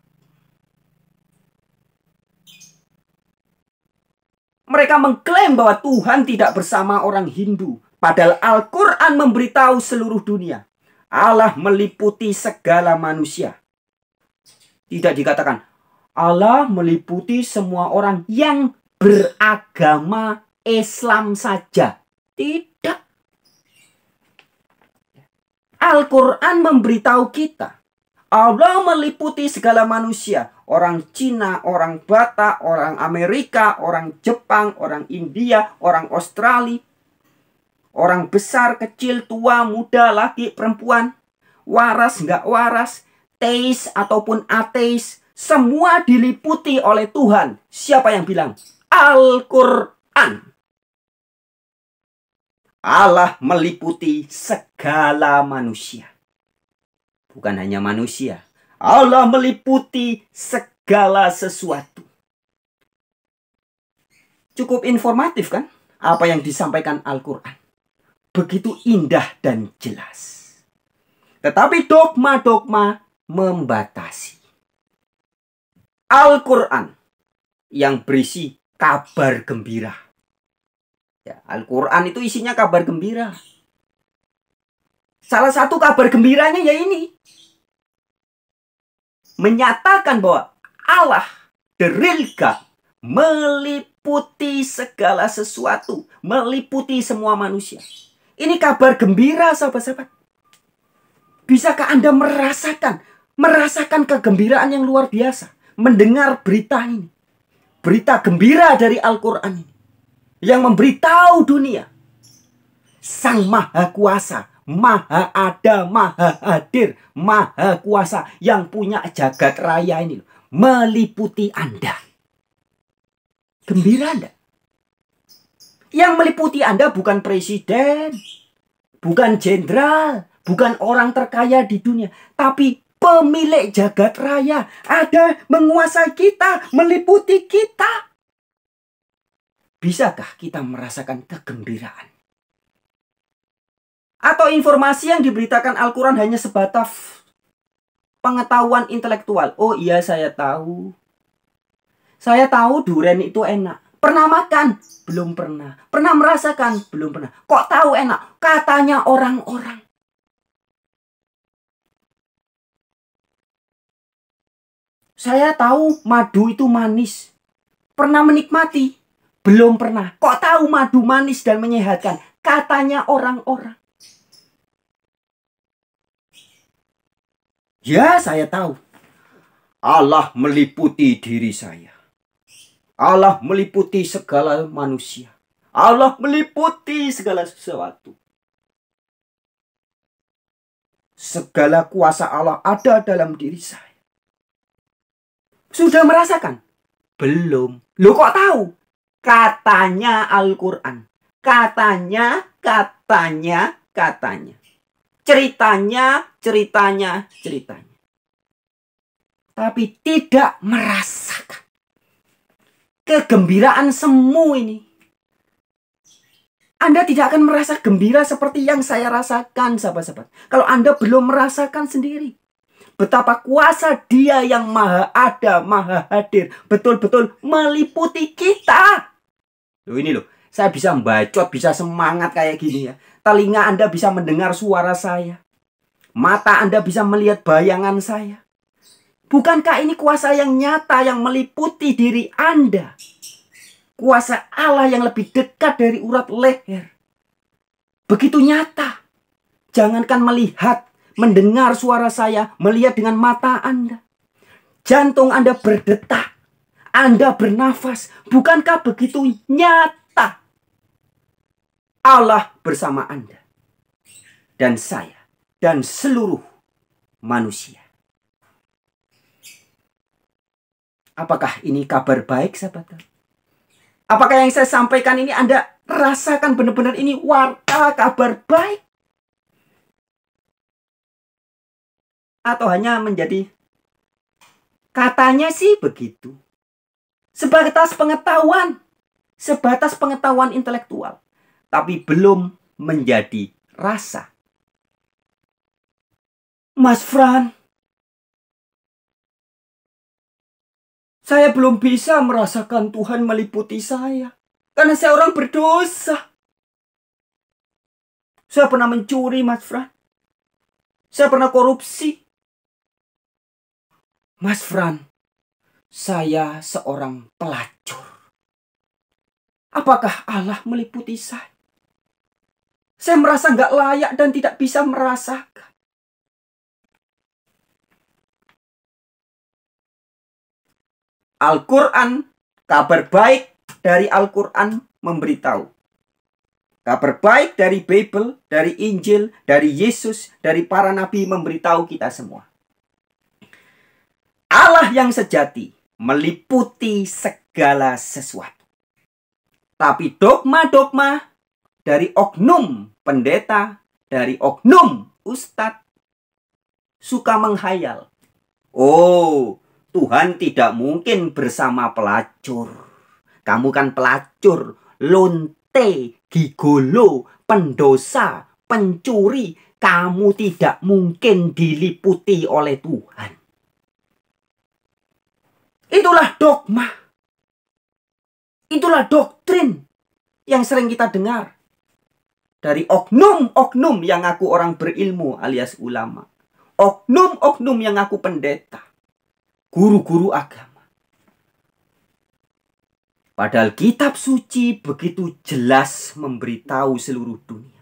Mereka mengklaim bahwa Tuhan tidak bersama orang Hindu. Padahal Al-Quran memberitahu seluruh dunia. Allah meliputi segala manusia. Tidak dikatakan Allah meliputi semua orang yang beragama Islam saja. Tidak. Al-Quran memberitahu kita. Allah meliputi segala manusia. Orang Cina, orang Batak, orang Amerika, orang Jepang, orang India, orang Australia, Orang besar, kecil, tua, muda, laki, perempuan, waras, nggak waras, teis ataupun ateis, semua diliputi oleh Tuhan. Siapa yang bilang? Al-Quran. Allah meliputi segala manusia. Bukan hanya manusia. Allah meliputi segala sesuatu. Cukup informatif kan? Apa yang disampaikan Al-Quran begitu indah dan jelas. Tetapi dogma-dogma membatasi. Al-Quran yang berisi kabar gembira. Ya, Al-Quran itu isinya kabar gembira. Salah satu kabar gembiranya ya ini. Menyatakan bahwa Allah, the meliputi segala sesuatu. Meliputi semua manusia. Ini kabar gembira sahabat-sahabat. Bisakah Anda merasakan, merasakan kegembiraan yang luar biasa mendengar berita ini? Berita gembira dari Al-Quran ini. Yang memberitahu dunia. Sang Maha Kuasa, Maha Ada, Maha Hadir, Maha Kuasa yang punya jagat raya ini. Meliputi Anda. Gembira Anda. Yang meliputi Anda bukan presiden, bukan jenderal, bukan orang terkaya di dunia, tapi pemilik jagat raya. Ada menguasai kita, meliputi kita. Bisakah kita merasakan kegembiraan? Atau informasi yang diberitakan Al-Quran hanya sebatas pengetahuan intelektual. Oh iya saya tahu. Saya tahu durian itu enak. Pernah makan? Belum pernah. Pernah merasakan? Belum pernah. Kok tahu enak? Katanya orang-orang. Saya tahu madu itu manis. Pernah menikmati? Belum pernah. Kok tahu madu manis dan menyehatkan? Katanya orang-orang. Ya, saya tahu. Allah meliputi diri saya. Allah meliputi segala manusia. Allah meliputi segala sesuatu. Segala kuasa Allah ada dalam diri saya. Sudah merasakan? Belum. Lo kok tahu? Katanya Al-Quran. Katanya, katanya, katanya. Ceritanya, ceritanya, ceritanya. Tapi tidak merasakan kegembiraan semu ini. Anda tidak akan merasa gembira seperti yang saya rasakan, sahabat-sahabat. Kalau Anda belum merasakan sendiri. Betapa kuasa dia yang maha ada, maha hadir. Betul-betul meliputi kita. Loh ini loh, saya bisa membacot, bisa semangat kayak gini ya. Telinga Anda bisa mendengar suara saya. Mata Anda bisa melihat bayangan saya. Bukankah ini kuasa yang nyata yang meliputi diri Anda? Kuasa Allah yang lebih dekat dari urat leher. Begitu nyata. Jangankan melihat, mendengar suara saya, melihat dengan mata Anda. Jantung Anda berdetak. Anda bernafas. Bukankah begitu nyata? Allah bersama Anda. Dan saya. Dan seluruh manusia. Apakah ini kabar baik, sahabat? Apakah yang saya sampaikan ini Anda rasakan benar-benar ini warta kabar baik? Atau hanya menjadi katanya sih begitu. Sebatas pengetahuan, sebatas pengetahuan intelektual, tapi belum menjadi rasa. Mas Fran, Saya belum bisa merasakan Tuhan meliputi saya. Karena saya orang berdosa. Saya pernah mencuri, Mas Fran. Saya pernah korupsi. Mas Fran, saya seorang pelacur. Apakah Allah meliputi saya? Saya merasa nggak layak dan tidak bisa merasakan. Al-Quran, kabar baik dari Al-Quran memberitahu. Kabar baik dari Bible, dari Injil, dari Yesus, dari para nabi memberitahu kita semua. Allah yang sejati meliputi segala sesuatu. Tapi dogma-dogma dari oknum pendeta, dari oknum ustadz, suka menghayal. Oh, Tuhan tidak mungkin bersama pelacur. Kamu kan pelacur, lonte, gigolo, pendosa, pencuri. Kamu tidak mungkin diliputi oleh Tuhan. Itulah dogma. Itulah doktrin yang sering kita dengar dari oknum-oknum yang aku orang berilmu alias ulama. Oknum-oknum yang aku pendeta guru-guru agama. Padahal kitab suci begitu jelas memberitahu seluruh dunia.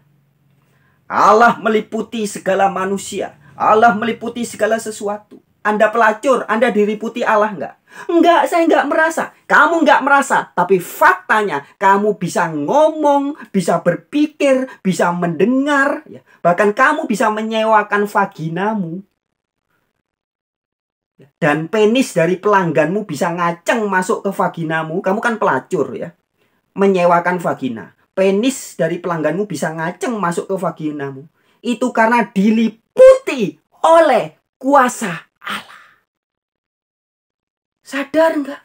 Allah meliputi segala manusia. Allah meliputi segala sesuatu. Anda pelacur, Anda diriputi Allah enggak? Enggak, saya enggak merasa. Kamu enggak merasa. Tapi faktanya, kamu bisa ngomong, bisa berpikir, bisa mendengar. Ya. Bahkan kamu bisa menyewakan vaginamu dan penis dari pelangganmu bisa ngaceng masuk ke vaginamu, kamu kan pelacur ya. Menyewakan vagina. Penis dari pelangganmu bisa ngaceng masuk ke vaginamu. Itu karena diliputi oleh kuasa Allah. Sadar nggak?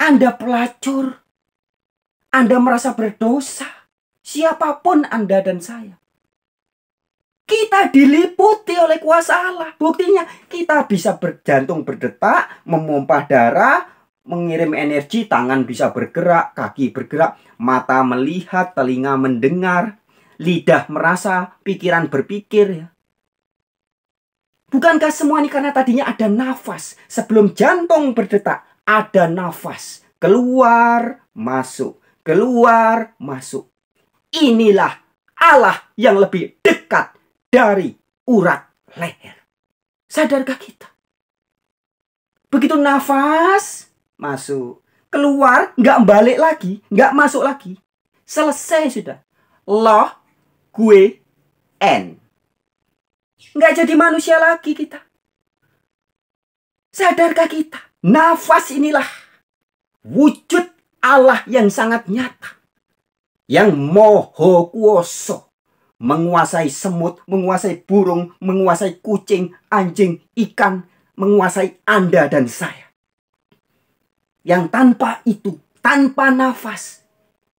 Anda pelacur. Anda merasa berdosa. Siapapun Anda dan saya. Kita diliputi oleh kuasa Allah. Buktinya kita bisa berjantung berdetak, memompah darah, mengirim energi, tangan bisa bergerak, kaki bergerak, mata melihat, telinga mendengar, lidah merasa, pikiran berpikir. Ya. Bukankah semua ini karena tadinya ada nafas. Sebelum jantung berdetak, ada nafas. Keluar, masuk. Keluar, masuk. Inilah Allah yang lebih dekat dari urat leher. Sadarkah kita? Begitu nafas masuk, keluar, nggak balik lagi, nggak masuk lagi. Selesai sudah. Loh, gue, n. Nggak jadi manusia lagi kita. Sadarkah kita? Nafas inilah wujud Allah yang sangat nyata. Yang moho kuoso menguasai semut, menguasai burung, menguasai kucing, anjing, ikan, menguasai Anda dan saya. Yang tanpa itu, tanpa nafas,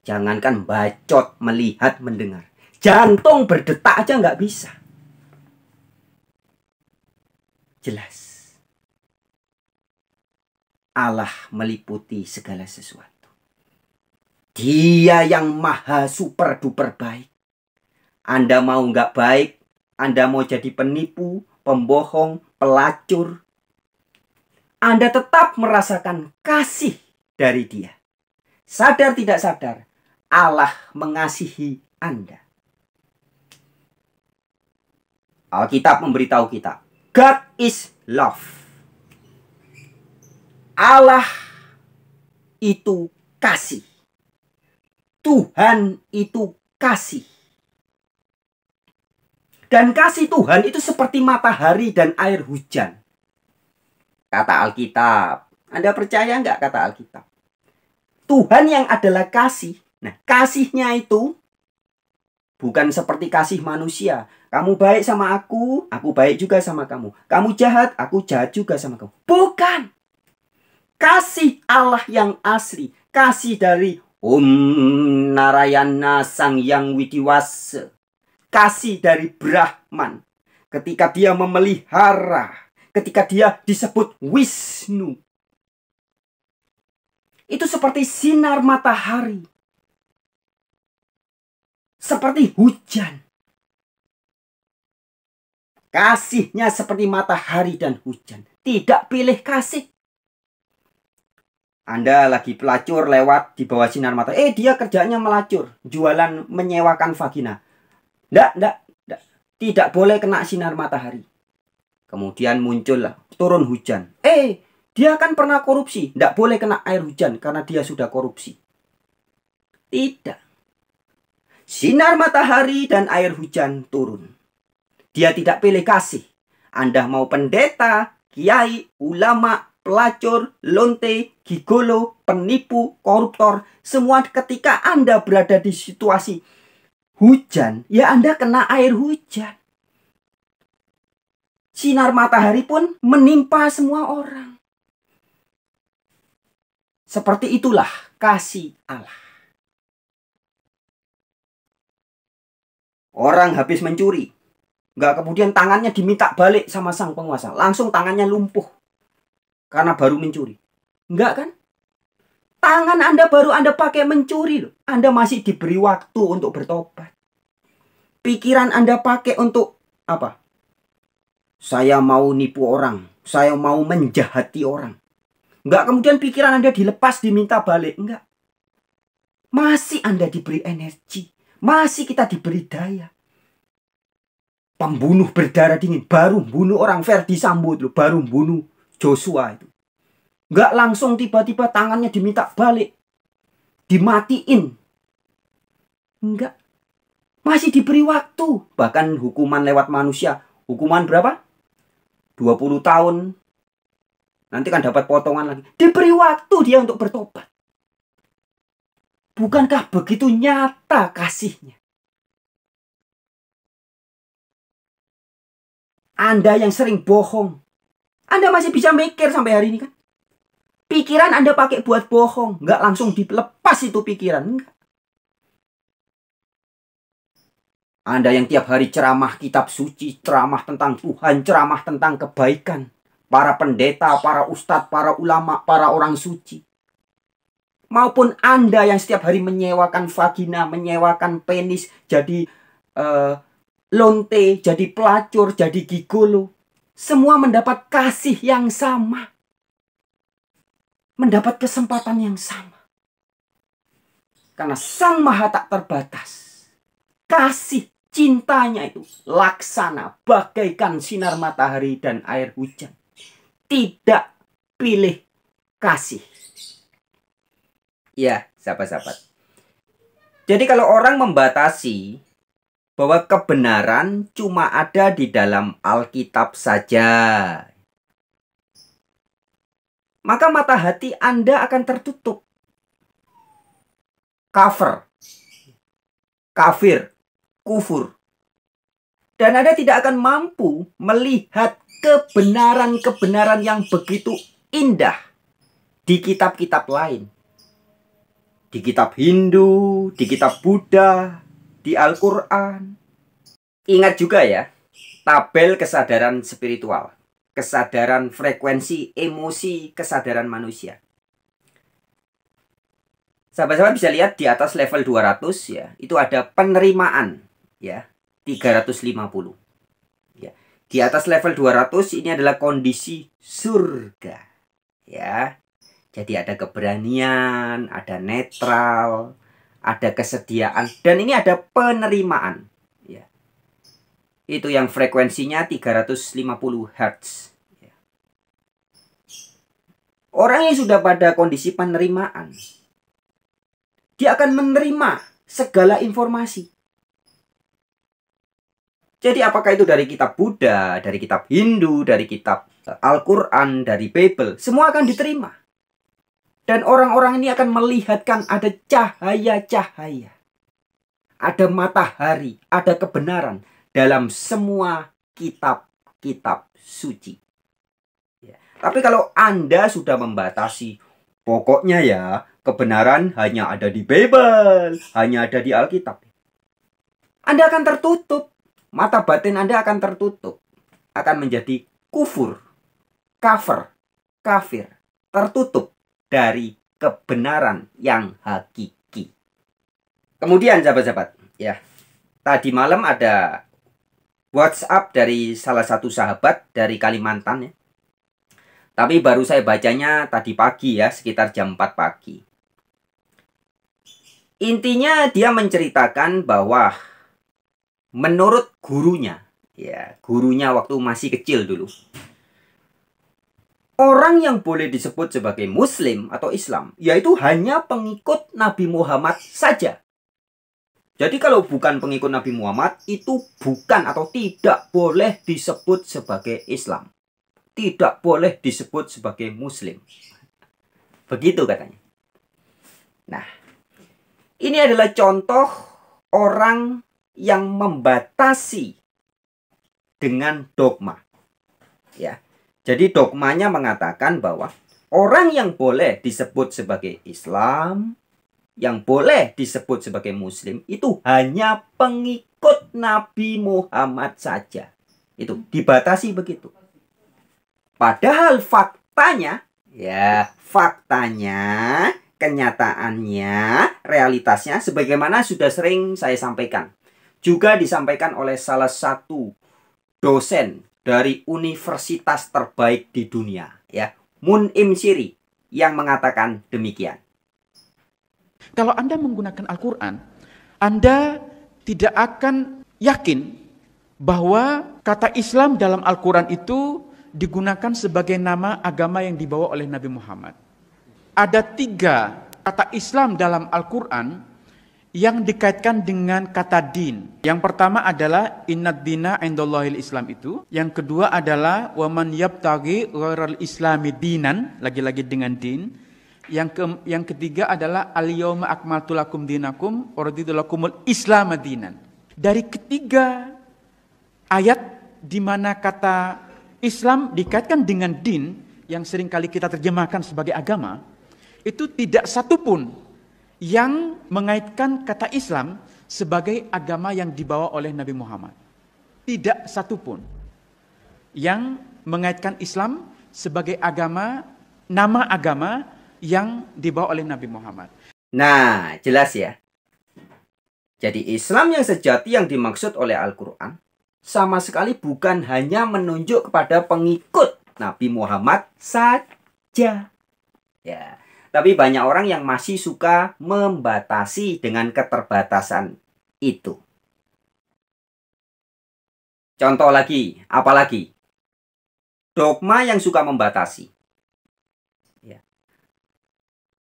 jangankan bacot, melihat, mendengar. Jantung berdetak aja nggak bisa. Jelas. Allah meliputi segala sesuatu. Dia yang maha super duper baik. Anda mau nggak baik, Anda mau jadi penipu, pembohong, pelacur, Anda tetap merasakan kasih dari dia. Sadar tidak sadar, Allah mengasihi Anda. Alkitab memberitahu kita, God is love. Allah itu kasih. Tuhan itu kasih. Dan kasih Tuhan itu seperti matahari dan air hujan. Kata Alkitab. Anda percaya nggak kata Alkitab? Tuhan yang adalah kasih. Nah, kasihnya itu bukan seperti kasih manusia. Kamu baik sama aku, aku baik juga sama kamu. Kamu jahat, aku jahat juga sama kamu. Bukan. Kasih Allah yang asli. Kasih dari Om Narayana Sang Yang Widiwasa kasih dari Brahman. Ketika dia memelihara, ketika dia disebut Wisnu. Itu seperti sinar matahari. Seperti hujan. Kasihnya seperti matahari dan hujan. Tidak pilih kasih. Anda lagi pelacur lewat di bawah sinar matahari. Eh dia kerjanya melacur. Jualan menyewakan vagina. Tidak, tidak, tidak. Tidak boleh kena sinar matahari. Kemudian muncullah turun hujan. Eh, dia kan pernah korupsi. Tidak boleh kena air hujan karena dia sudah korupsi. Tidak. Sinar matahari dan air hujan turun. Dia tidak pilih kasih. Anda mau pendeta, kiai, ulama, pelacur, lonte, gigolo, penipu, koruptor. Semua ketika Anda berada di situasi hujan, ya Anda kena air hujan. Sinar matahari pun menimpa semua orang. Seperti itulah kasih Allah. Orang habis mencuri, nggak kemudian tangannya diminta balik sama sang penguasa. Langsung tangannya lumpuh karena baru mencuri. Enggak kan? Tangan Anda baru Anda pakai mencuri. Anda masih diberi waktu untuk bertobat. Pikiran Anda pakai untuk apa? Saya mau nipu orang. Saya mau menjahati orang. Enggak kemudian pikiran Anda dilepas diminta balik. Enggak. Masih Anda diberi energi. Masih kita diberi daya. Pembunuh berdarah dingin. Baru bunuh orang Verdi Sambut loh, Baru bunuh Joshua itu. Nggak langsung tiba-tiba tangannya diminta balik. Dimatiin. Enggak. Masih diberi waktu. Bahkan hukuman lewat manusia. Hukuman berapa? 20 tahun. Nanti kan dapat potongan lagi. Diberi waktu dia untuk bertobat. Bukankah begitu nyata kasihnya? Anda yang sering bohong. Anda masih bisa mikir sampai hari ini kan? Pikiran Anda pakai buat bohong. Nggak langsung dilepas itu pikiran. Anda yang tiap hari ceramah kitab suci, ceramah tentang Tuhan, ceramah tentang kebaikan. Para pendeta, para ustadz, para ulama, para orang suci. Maupun Anda yang setiap hari menyewakan vagina, menyewakan penis, jadi uh, lonte, jadi pelacur, jadi gigolo. Semua mendapat kasih yang sama mendapat kesempatan yang sama. Karena Sang Maha tak terbatas. Kasih cintanya itu laksana bagaikan sinar matahari dan air hujan. Tidak pilih kasih. Ya, sahabat-sahabat. Jadi kalau orang membatasi bahwa kebenaran cuma ada di dalam Alkitab saja, maka mata hati Anda akan tertutup. Cover, kafir, kufur. Dan Anda tidak akan mampu melihat kebenaran-kebenaran yang begitu indah di kitab-kitab lain. Di kitab Hindu, di kitab Buddha, di Al-Quran. Ingat juga ya, tabel kesadaran spiritual kesadaran frekuensi emosi kesadaran manusia. Sahabat-sahabat bisa lihat di atas level 200 ya, itu ada penerimaan ya, 350. Ya. Di atas level 200 ini adalah kondisi surga ya. Jadi ada keberanian, ada netral, ada kesediaan dan ini ada penerimaan itu yang frekuensinya 350 Hz. Orang yang sudah pada kondisi penerimaan, dia akan menerima segala informasi. Jadi apakah itu dari kitab Buddha, dari kitab Hindu, dari kitab Al-Quran, dari Bible, semua akan diterima. Dan orang-orang ini akan melihatkan ada cahaya-cahaya. Ada matahari, ada kebenaran, dalam semua kitab-kitab suci. Ya. Tapi kalau Anda sudah membatasi pokoknya ya, kebenaran hanya ada di Bible, hanya ada di Alkitab. Anda akan tertutup, mata batin Anda akan tertutup, akan menjadi kufur, cover, kafir, tertutup dari kebenaran yang hakiki. Kemudian sahabat-sahabat, ya. Tadi malam ada WhatsApp dari salah satu sahabat dari Kalimantan ya. Tapi baru saya bacanya tadi pagi ya, sekitar jam 4 pagi. Intinya dia menceritakan bahwa menurut gurunya, ya, gurunya waktu masih kecil dulu. Orang yang boleh disebut sebagai muslim atau Islam, yaitu hanya pengikut Nabi Muhammad saja. Jadi kalau bukan pengikut Nabi Muhammad itu bukan atau tidak boleh disebut sebagai Islam. Tidak boleh disebut sebagai muslim. Begitu katanya. Nah, ini adalah contoh orang yang membatasi dengan dogma. Ya. Jadi dogmanya mengatakan bahwa orang yang boleh disebut sebagai Islam yang boleh disebut sebagai muslim itu hanya pengikut Nabi Muhammad saja. Itu dibatasi begitu. Padahal faktanya ya, faktanya, kenyataannya, realitasnya sebagaimana sudah sering saya sampaikan. Juga disampaikan oleh salah satu dosen dari universitas terbaik di dunia ya, Mun'im Siri yang mengatakan demikian. Kalau Anda menggunakan Al-Quran, Anda tidak akan yakin bahwa kata Islam dalam Al-Quran itu digunakan sebagai nama agama yang dibawa oleh Nabi Muhammad. Ada tiga kata Islam dalam Al-Quran yang dikaitkan dengan kata din. Yang pertama adalah innad dina indallahil islam itu. Yang kedua adalah waman yabtaghi ghairal islami dinan, lagi-lagi dengan din. Yang ke, yang ketiga adalah al-yauma akmaltu lakum dinakum waraditu lakumul islam dinan. Dari ketiga ayat di mana kata Islam dikaitkan dengan din yang seringkali kita terjemahkan sebagai agama, itu tidak satupun yang mengaitkan kata Islam sebagai agama yang dibawa oleh Nabi Muhammad. Tidak satupun yang mengaitkan Islam sebagai agama, nama agama yang dibawa oleh Nabi Muhammad. Nah, jelas ya. Jadi Islam yang sejati yang dimaksud oleh Al-Quran sama sekali bukan hanya menunjuk kepada pengikut Nabi Muhammad saja. Ya, tapi banyak orang yang masih suka membatasi dengan keterbatasan itu. Contoh lagi, apalagi? Dogma yang suka membatasi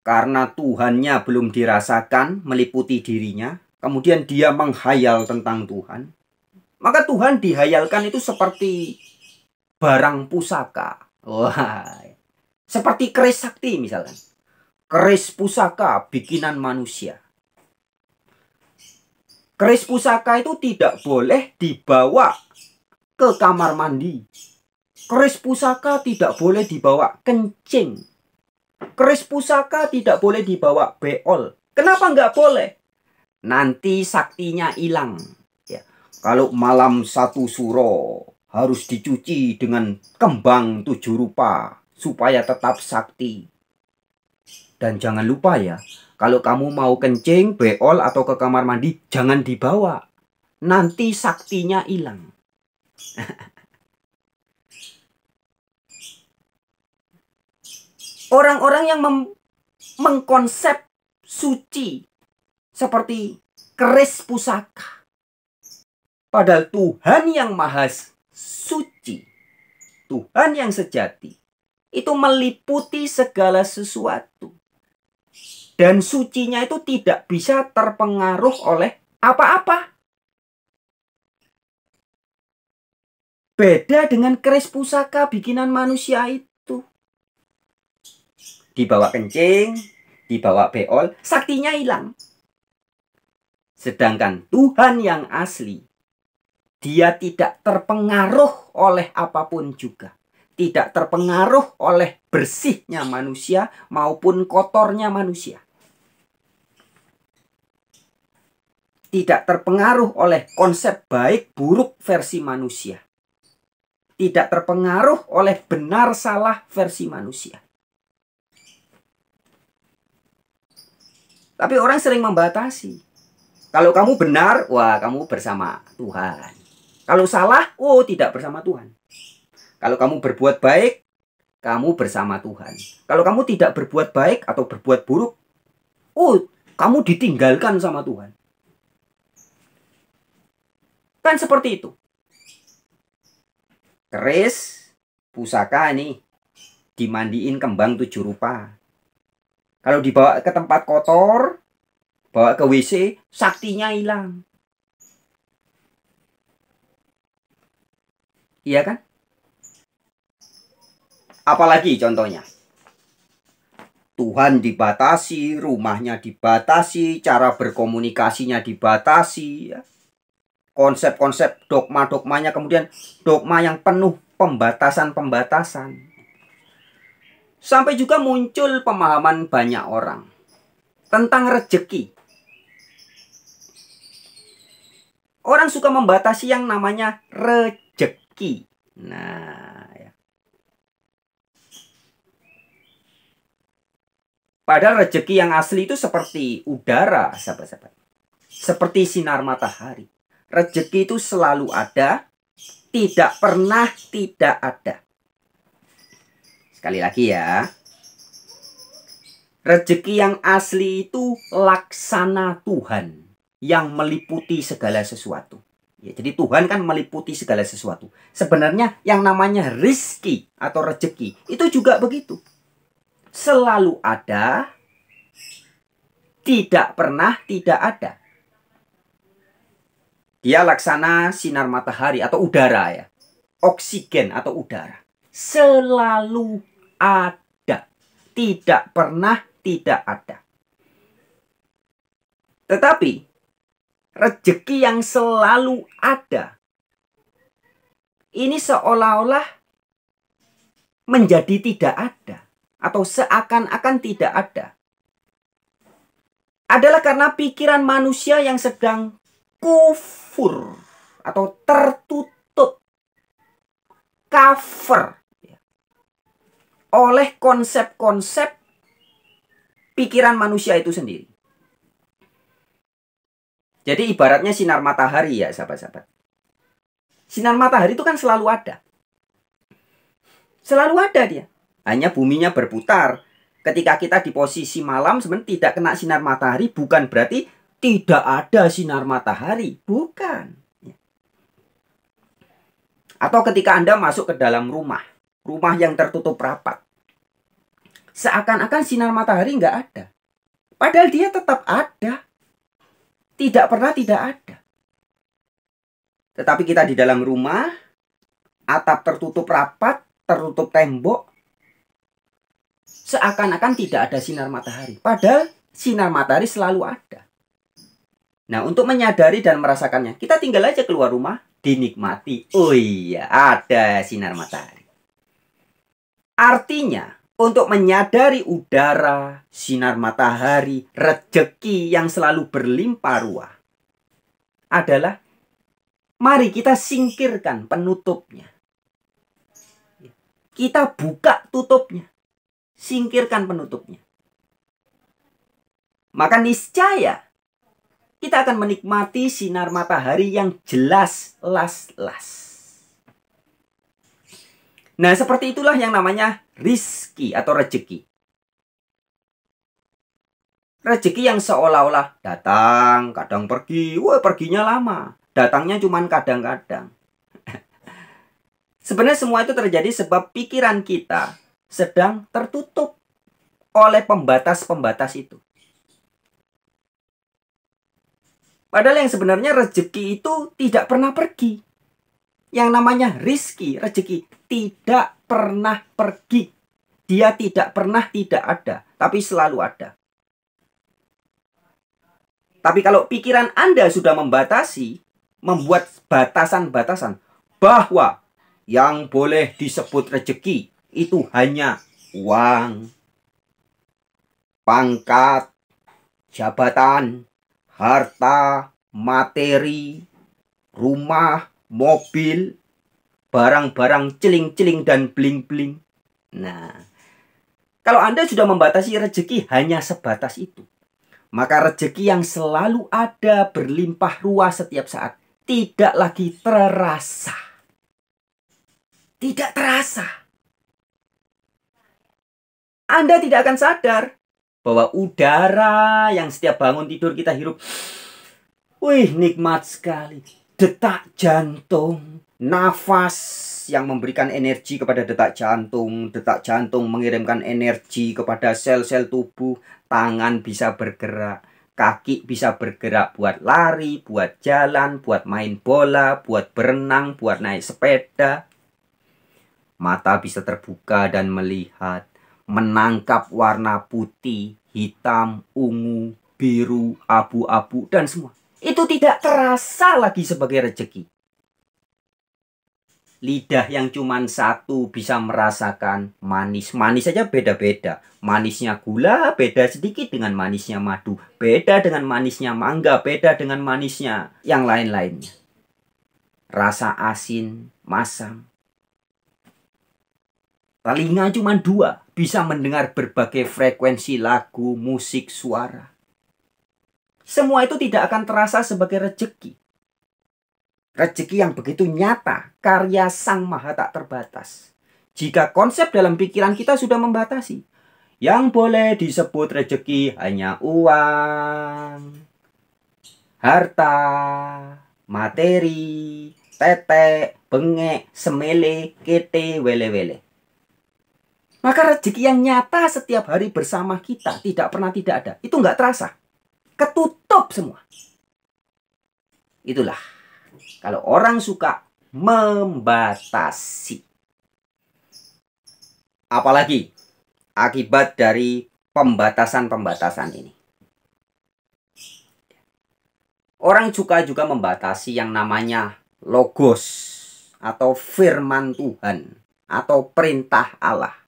karena Tuhannya belum dirasakan meliputi dirinya, kemudian dia menghayal tentang Tuhan, maka Tuhan dihayalkan itu seperti barang pusaka. Wah, seperti keris sakti misalnya, Keris pusaka bikinan manusia. Keris pusaka itu tidak boleh dibawa ke kamar mandi. Keris pusaka tidak boleh dibawa kencing Keris pusaka tidak boleh dibawa beol. Kenapa nggak boleh? Nanti saktinya hilang. Ya. Kalau malam satu suro harus dicuci dengan kembang tujuh rupa supaya tetap sakti. Dan jangan lupa ya, kalau kamu mau kencing, beol atau ke kamar mandi jangan dibawa. Nanti saktinya hilang. [LAUGHS] orang-orang yang mengkonsep suci seperti keris pusaka. Padahal Tuhan yang maha suci, Tuhan yang sejati, itu meliputi segala sesuatu. Dan sucinya itu tidak bisa terpengaruh oleh apa-apa. Beda dengan keris pusaka bikinan manusia itu dibawa kencing, dibawa beol, saktinya hilang. Sedangkan Tuhan yang asli, dia tidak terpengaruh oleh apapun juga. Tidak terpengaruh oleh bersihnya manusia maupun kotornya manusia. Tidak terpengaruh oleh konsep baik buruk versi manusia. Tidak terpengaruh oleh benar salah versi manusia Tapi orang sering membatasi. Kalau kamu benar, wah kamu bersama Tuhan. Kalau salah, oh tidak bersama Tuhan. Kalau kamu berbuat baik, kamu bersama Tuhan. Kalau kamu tidak berbuat baik atau berbuat buruk, oh kamu ditinggalkan sama Tuhan. Kan seperti itu. Keris pusaka ini dimandiin kembang tujuh rupa. Kalau dibawa ke tempat kotor, bawa ke WC, saktinya hilang. Iya kan? Apalagi contohnya. Tuhan dibatasi, rumahnya dibatasi, cara berkomunikasinya dibatasi. Ya. Konsep-konsep dogma-dogmanya kemudian dogma yang penuh pembatasan-pembatasan. Sampai juga muncul pemahaman banyak orang tentang rezeki Orang suka membatasi yang namanya rezeki Nah, ya. Padahal rejeki yang asli itu seperti udara, sahabat-sahabat. Seperti sinar matahari. rezeki itu selalu ada, tidak pernah tidak ada. Sekali lagi ya. Rezeki yang asli itu laksana Tuhan yang meliputi segala sesuatu. Ya, jadi Tuhan kan meliputi segala sesuatu. Sebenarnya yang namanya rizki atau rezeki itu juga begitu. Selalu ada, tidak pernah tidak ada. Dia laksana sinar matahari atau udara ya. Oksigen atau udara. Selalu ada. Tidak pernah tidak ada. Tetapi rejeki yang selalu ada ini seolah-olah menjadi tidak ada atau seakan-akan tidak ada. Adalah karena pikiran manusia yang sedang kufur atau tertutup cover oleh konsep-konsep pikiran manusia itu sendiri. Jadi ibaratnya sinar matahari ya sahabat-sahabat. Sinar matahari itu kan selalu ada. Selalu ada dia. Hanya buminya berputar. Ketika kita di posisi malam sebenarnya tidak kena sinar matahari bukan berarti tidak ada sinar matahari. Bukan. Atau ketika Anda masuk ke dalam rumah rumah yang tertutup rapat. Seakan-akan sinar matahari nggak ada. Padahal dia tetap ada. Tidak pernah tidak ada. Tetapi kita di dalam rumah, atap tertutup rapat, tertutup tembok, seakan-akan tidak ada sinar matahari. Padahal sinar matahari selalu ada. Nah, untuk menyadari dan merasakannya, kita tinggal aja keluar rumah, dinikmati. Oh iya, ada sinar matahari. Artinya, untuk menyadari udara, sinar matahari, rejeki yang selalu berlimpah ruah adalah mari kita singkirkan penutupnya. Kita buka tutupnya. Singkirkan penutupnya. Maka niscaya kita akan menikmati sinar matahari yang jelas las-las. Nah, seperti itulah yang namanya rizki atau rezeki rezeki yang seolah-olah datang, kadang pergi, wah perginya lama. Datangnya cuman kadang-kadang. [LAUGHS] Sebenarnya semua itu terjadi sebab pikiran kita sedang tertutup oleh pembatas-pembatas itu. Padahal yang sebenarnya rezeki itu tidak pernah pergi. Yang namanya rizki, rezeki tidak pernah pergi. Dia tidak pernah tidak ada, tapi selalu ada. Tapi kalau pikiran Anda sudah membatasi, membuat batasan-batasan bahwa yang boleh disebut rezeki itu hanya uang, pangkat, jabatan, harta, materi, rumah, mobil, barang-barang celing-celing dan bling-bling. Nah, kalau Anda sudah membatasi rezeki hanya sebatas itu, maka rezeki yang selalu ada berlimpah ruah setiap saat tidak lagi terasa. Tidak terasa. Anda tidak akan sadar bahwa udara yang setiap bangun tidur kita hirup, wih nikmat sekali. Detak jantung, nafas yang memberikan energi kepada detak jantung, detak jantung mengirimkan energi kepada sel-sel tubuh, tangan bisa bergerak, kaki bisa bergerak buat lari, buat jalan, buat main bola, buat berenang, buat naik sepeda. Mata bisa terbuka dan melihat, menangkap warna putih, hitam, ungu, biru, abu-abu, dan semua. Itu tidak terasa lagi sebagai rezeki lidah yang cuma satu bisa merasakan manis. Manis saja beda-beda. Manisnya gula beda sedikit dengan manisnya madu, beda dengan manisnya mangga, beda dengan manisnya yang lain-lainnya. Rasa asin, masam. Telinga cuma dua, bisa mendengar berbagai frekuensi lagu, musik, suara. Semua itu tidak akan terasa sebagai rezeki Rezeki yang begitu nyata, karya Sang Maha tak terbatas. Jika konsep dalam pikiran kita sudah membatasi, yang boleh disebut rezeki hanya uang, harta, materi, tete, bengek, semele, kete, wele-wele. Maka rezeki yang nyata setiap hari bersama kita tidak pernah tidak ada. Itu nggak terasa. Ketutup semua. Itulah kalau orang suka membatasi. Apalagi akibat dari pembatasan-pembatasan ini. Orang suka juga membatasi yang namanya logos atau firman Tuhan atau perintah Allah.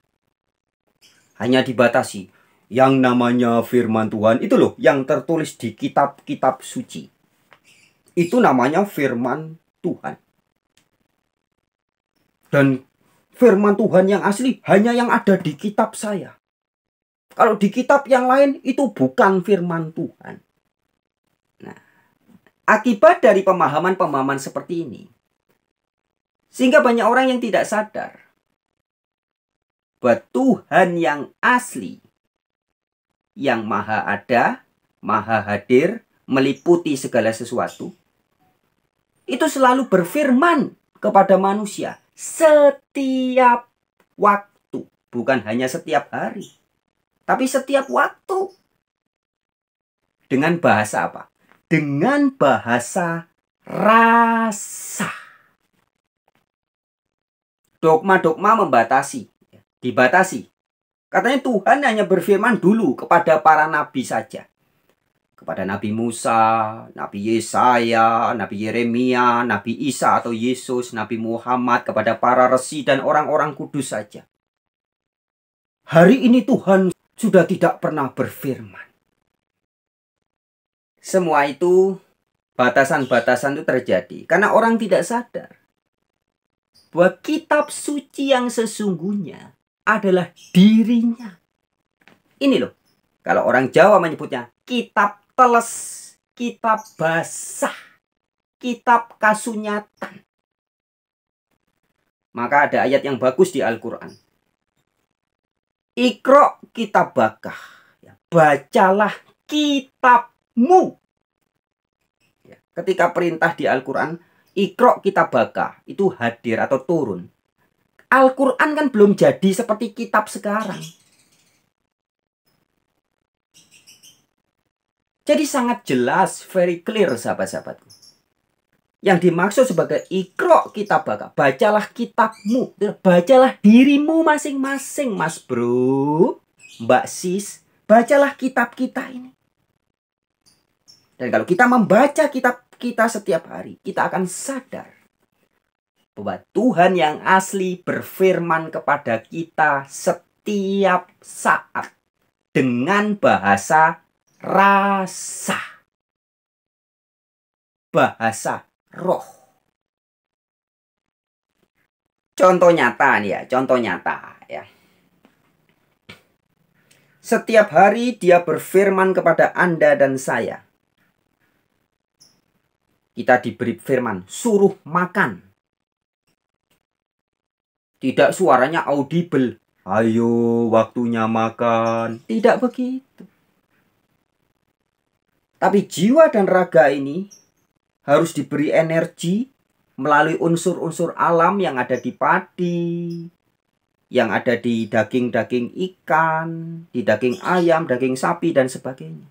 Hanya dibatasi yang namanya firman Tuhan itu loh yang tertulis di kitab-kitab suci. Itu namanya firman Tuhan. Dan firman Tuhan yang asli hanya yang ada di kitab saya. Kalau di kitab yang lain itu bukan firman Tuhan. Nah, akibat dari pemahaman-pemahaman seperti ini, sehingga banyak orang yang tidak sadar bahwa Tuhan yang asli, yang maha ada, maha hadir, meliputi segala sesuatu, itu selalu berfirman kepada manusia setiap waktu, bukan hanya setiap hari, tapi setiap waktu. Dengan bahasa apa? Dengan bahasa rasa. Dogma-dogma membatasi, dibatasi. Katanya Tuhan hanya berfirman dulu kepada para nabi saja kepada Nabi Musa, Nabi Yesaya, Nabi Yeremia, Nabi Isa atau Yesus, Nabi Muhammad, kepada para resi dan orang-orang kudus saja. Hari ini Tuhan sudah tidak pernah berfirman. Semua itu batasan-batasan itu terjadi karena orang tidak sadar bahwa kitab suci yang sesungguhnya adalah dirinya. Ini loh, kalau orang Jawa menyebutnya kitab teles, kitab basah, kitab kasunyatan. Maka ada ayat yang bagus di Al-Quran. Ikro kitab bakah. Ya, bacalah kitabmu. Ya, ketika perintah di Al-Quran, ikro kitab bakah. Itu hadir atau turun. Al-Quran kan belum jadi seperti kitab sekarang Jadi sangat jelas, very clear sahabat-sahabatku. Yang dimaksud sebagai ikro kita baca, bacalah kitabmu, bacalah dirimu masing-masing mas bro, mbak sis, bacalah kitab kita ini. Dan kalau kita membaca kitab kita setiap hari, kita akan sadar bahwa Tuhan yang asli berfirman kepada kita setiap saat dengan bahasa rasa bahasa roh contoh nyata nih ya contoh nyata ya setiap hari dia berfirman kepada Anda dan saya kita diberi firman suruh makan tidak suaranya audible ayo waktunya makan tidak begitu tapi jiwa dan raga ini harus diberi energi melalui unsur-unsur alam yang ada di padi, yang ada di daging-daging ikan, di daging ayam, daging sapi, dan sebagainya.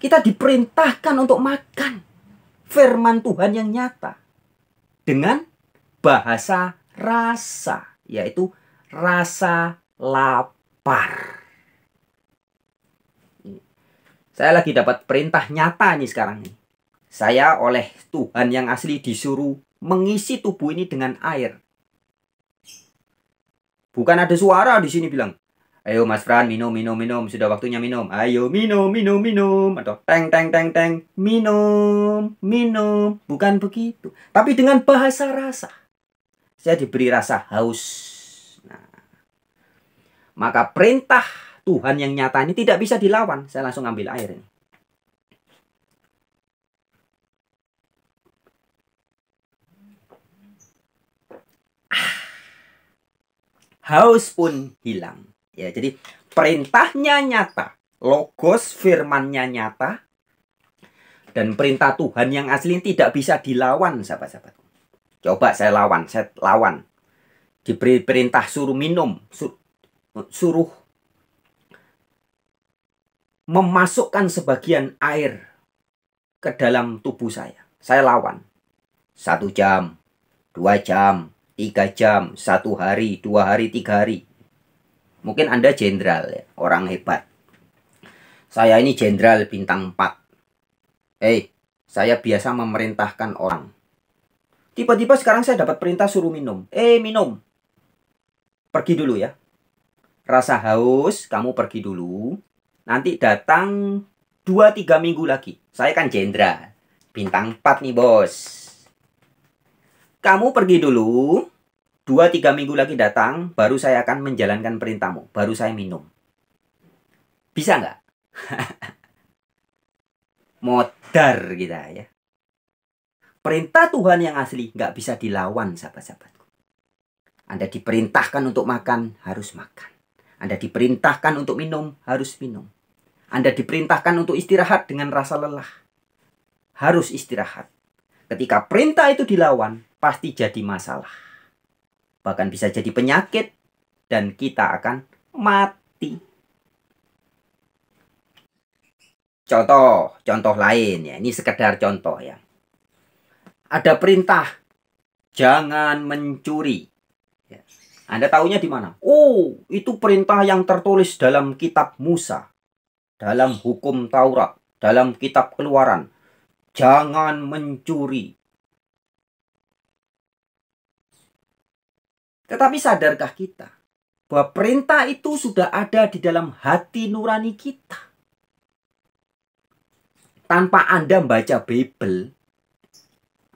Kita diperintahkan untuk makan firman Tuhan yang nyata dengan bahasa rasa, yaitu rasa lapar. Saya lagi dapat perintah nyata nih sekarang nih. Saya oleh Tuhan yang asli disuruh mengisi tubuh ini dengan air. Bukan ada suara di sini bilang, Ayo Mas Fran minum minum minum sudah waktunya minum. Ayo minum minum minum atau teng teng teng teng minum minum bukan begitu. Tapi dengan bahasa rasa. Saya diberi rasa haus. Nah, maka perintah Tuhan yang nyata ini tidak bisa dilawan. Saya langsung ambil air ini. Ah. haus pun hilang. Ya, jadi perintahnya nyata, logos firmannya nyata, dan perintah Tuhan yang asli tidak bisa dilawan, sahabat-sahabat. Coba saya lawan, saya lawan. Diberi perintah suruh minum, suruh, suruh memasukkan sebagian air ke dalam tubuh saya. Saya lawan. Satu jam, dua jam, tiga jam, satu hari, dua hari, tiga hari. Mungkin Anda jenderal ya, orang hebat. Saya ini jenderal bintang empat. Eh, hey, saya biasa memerintahkan orang. Tiba-tiba sekarang saya dapat perintah suruh minum. Eh, hey, minum. Pergi dulu ya. Rasa haus, kamu pergi dulu Nanti datang 2-3 minggu lagi. Saya kan jendra Bintang 4 nih bos. Kamu pergi dulu. 2-3 minggu lagi datang. Baru saya akan menjalankan perintahmu. Baru saya minum. Bisa nggak? [LAUGHS] Modar kita ya. Perintah Tuhan yang asli nggak bisa dilawan sahabat-sahabatku. Anda diperintahkan untuk makan, harus makan. Anda diperintahkan untuk minum, harus minum. Anda diperintahkan untuk istirahat dengan rasa lelah. Harus istirahat. Ketika perintah itu dilawan, pasti jadi masalah. Bahkan bisa jadi penyakit dan kita akan mati. Contoh, contoh lain ya. Ini sekedar contoh ya. Ada perintah jangan mencuri. Ya. Anda tahunya di mana? Oh, itu perintah yang tertulis dalam kitab Musa dalam hukum Taurat, dalam kitab keluaran. Jangan mencuri. Tetapi sadarkah kita bahwa perintah itu sudah ada di dalam hati nurani kita? Tanpa Anda membaca Bible,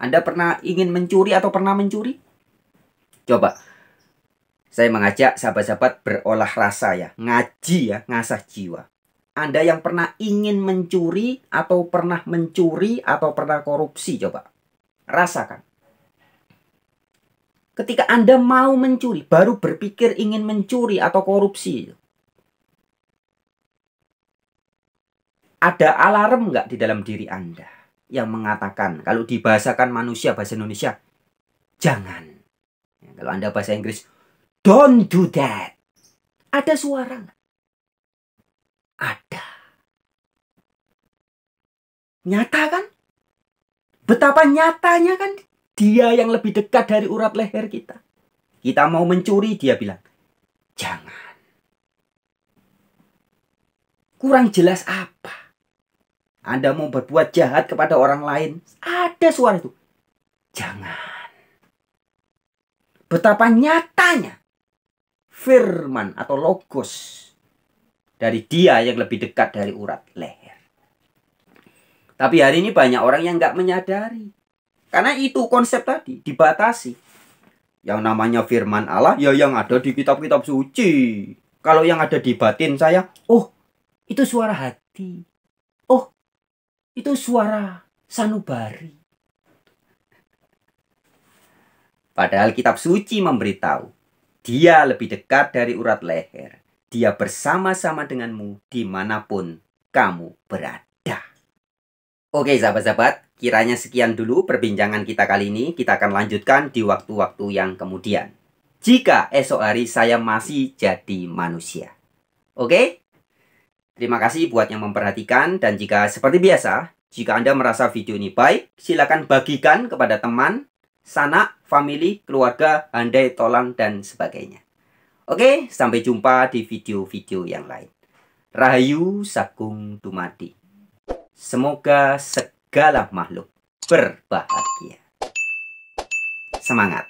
Anda pernah ingin mencuri atau pernah mencuri? Coba saya mengajak sahabat-sahabat berolah rasa ya, ngaji ya, ngasah jiwa. Anda yang pernah ingin mencuri atau pernah mencuri atau pernah korupsi coba. Rasakan. Ketika Anda mau mencuri, baru berpikir ingin mencuri atau korupsi. Ada alarm nggak di dalam diri Anda yang mengatakan, kalau dibahasakan manusia bahasa Indonesia, jangan. Kalau Anda bahasa Inggris, don't do that. Ada suara nggak? ada. Nyata kan? Betapa nyatanya kan dia yang lebih dekat dari urat leher kita. Kita mau mencuri, dia bilang, jangan. Kurang jelas apa? Anda mau berbuat jahat kepada orang lain, ada suara itu. Jangan. Betapa nyatanya firman atau logos dari dia yang lebih dekat dari urat leher. Tapi hari ini banyak orang yang nggak menyadari. Karena itu konsep tadi, dibatasi. Yang namanya firman Allah, ya yang ada di kitab-kitab suci. Kalau yang ada di batin saya, oh itu suara hati. Oh itu suara sanubari. Padahal kitab suci memberitahu, dia lebih dekat dari urat leher. Dia bersama-sama denganmu dimanapun kamu berada. Oke sahabat-sahabat, kiranya sekian dulu perbincangan kita kali ini. Kita akan lanjutkan di waktu-waktu yang kemudian. Jika esok hari saya masih jadi manusia. Oke? Terima kasih buat yang memperhatikan dan jika seperti biasa, jika Anda merasa video ini baik, silakan bagikan kepada teman, sanak, family, keluarga, andai tolan, dan sebagainya. Oke, sampai jumpa di video-video yang lain. Rahayu Sakung Dumadi. Semoga segala makhluk berbahagia. Semangat!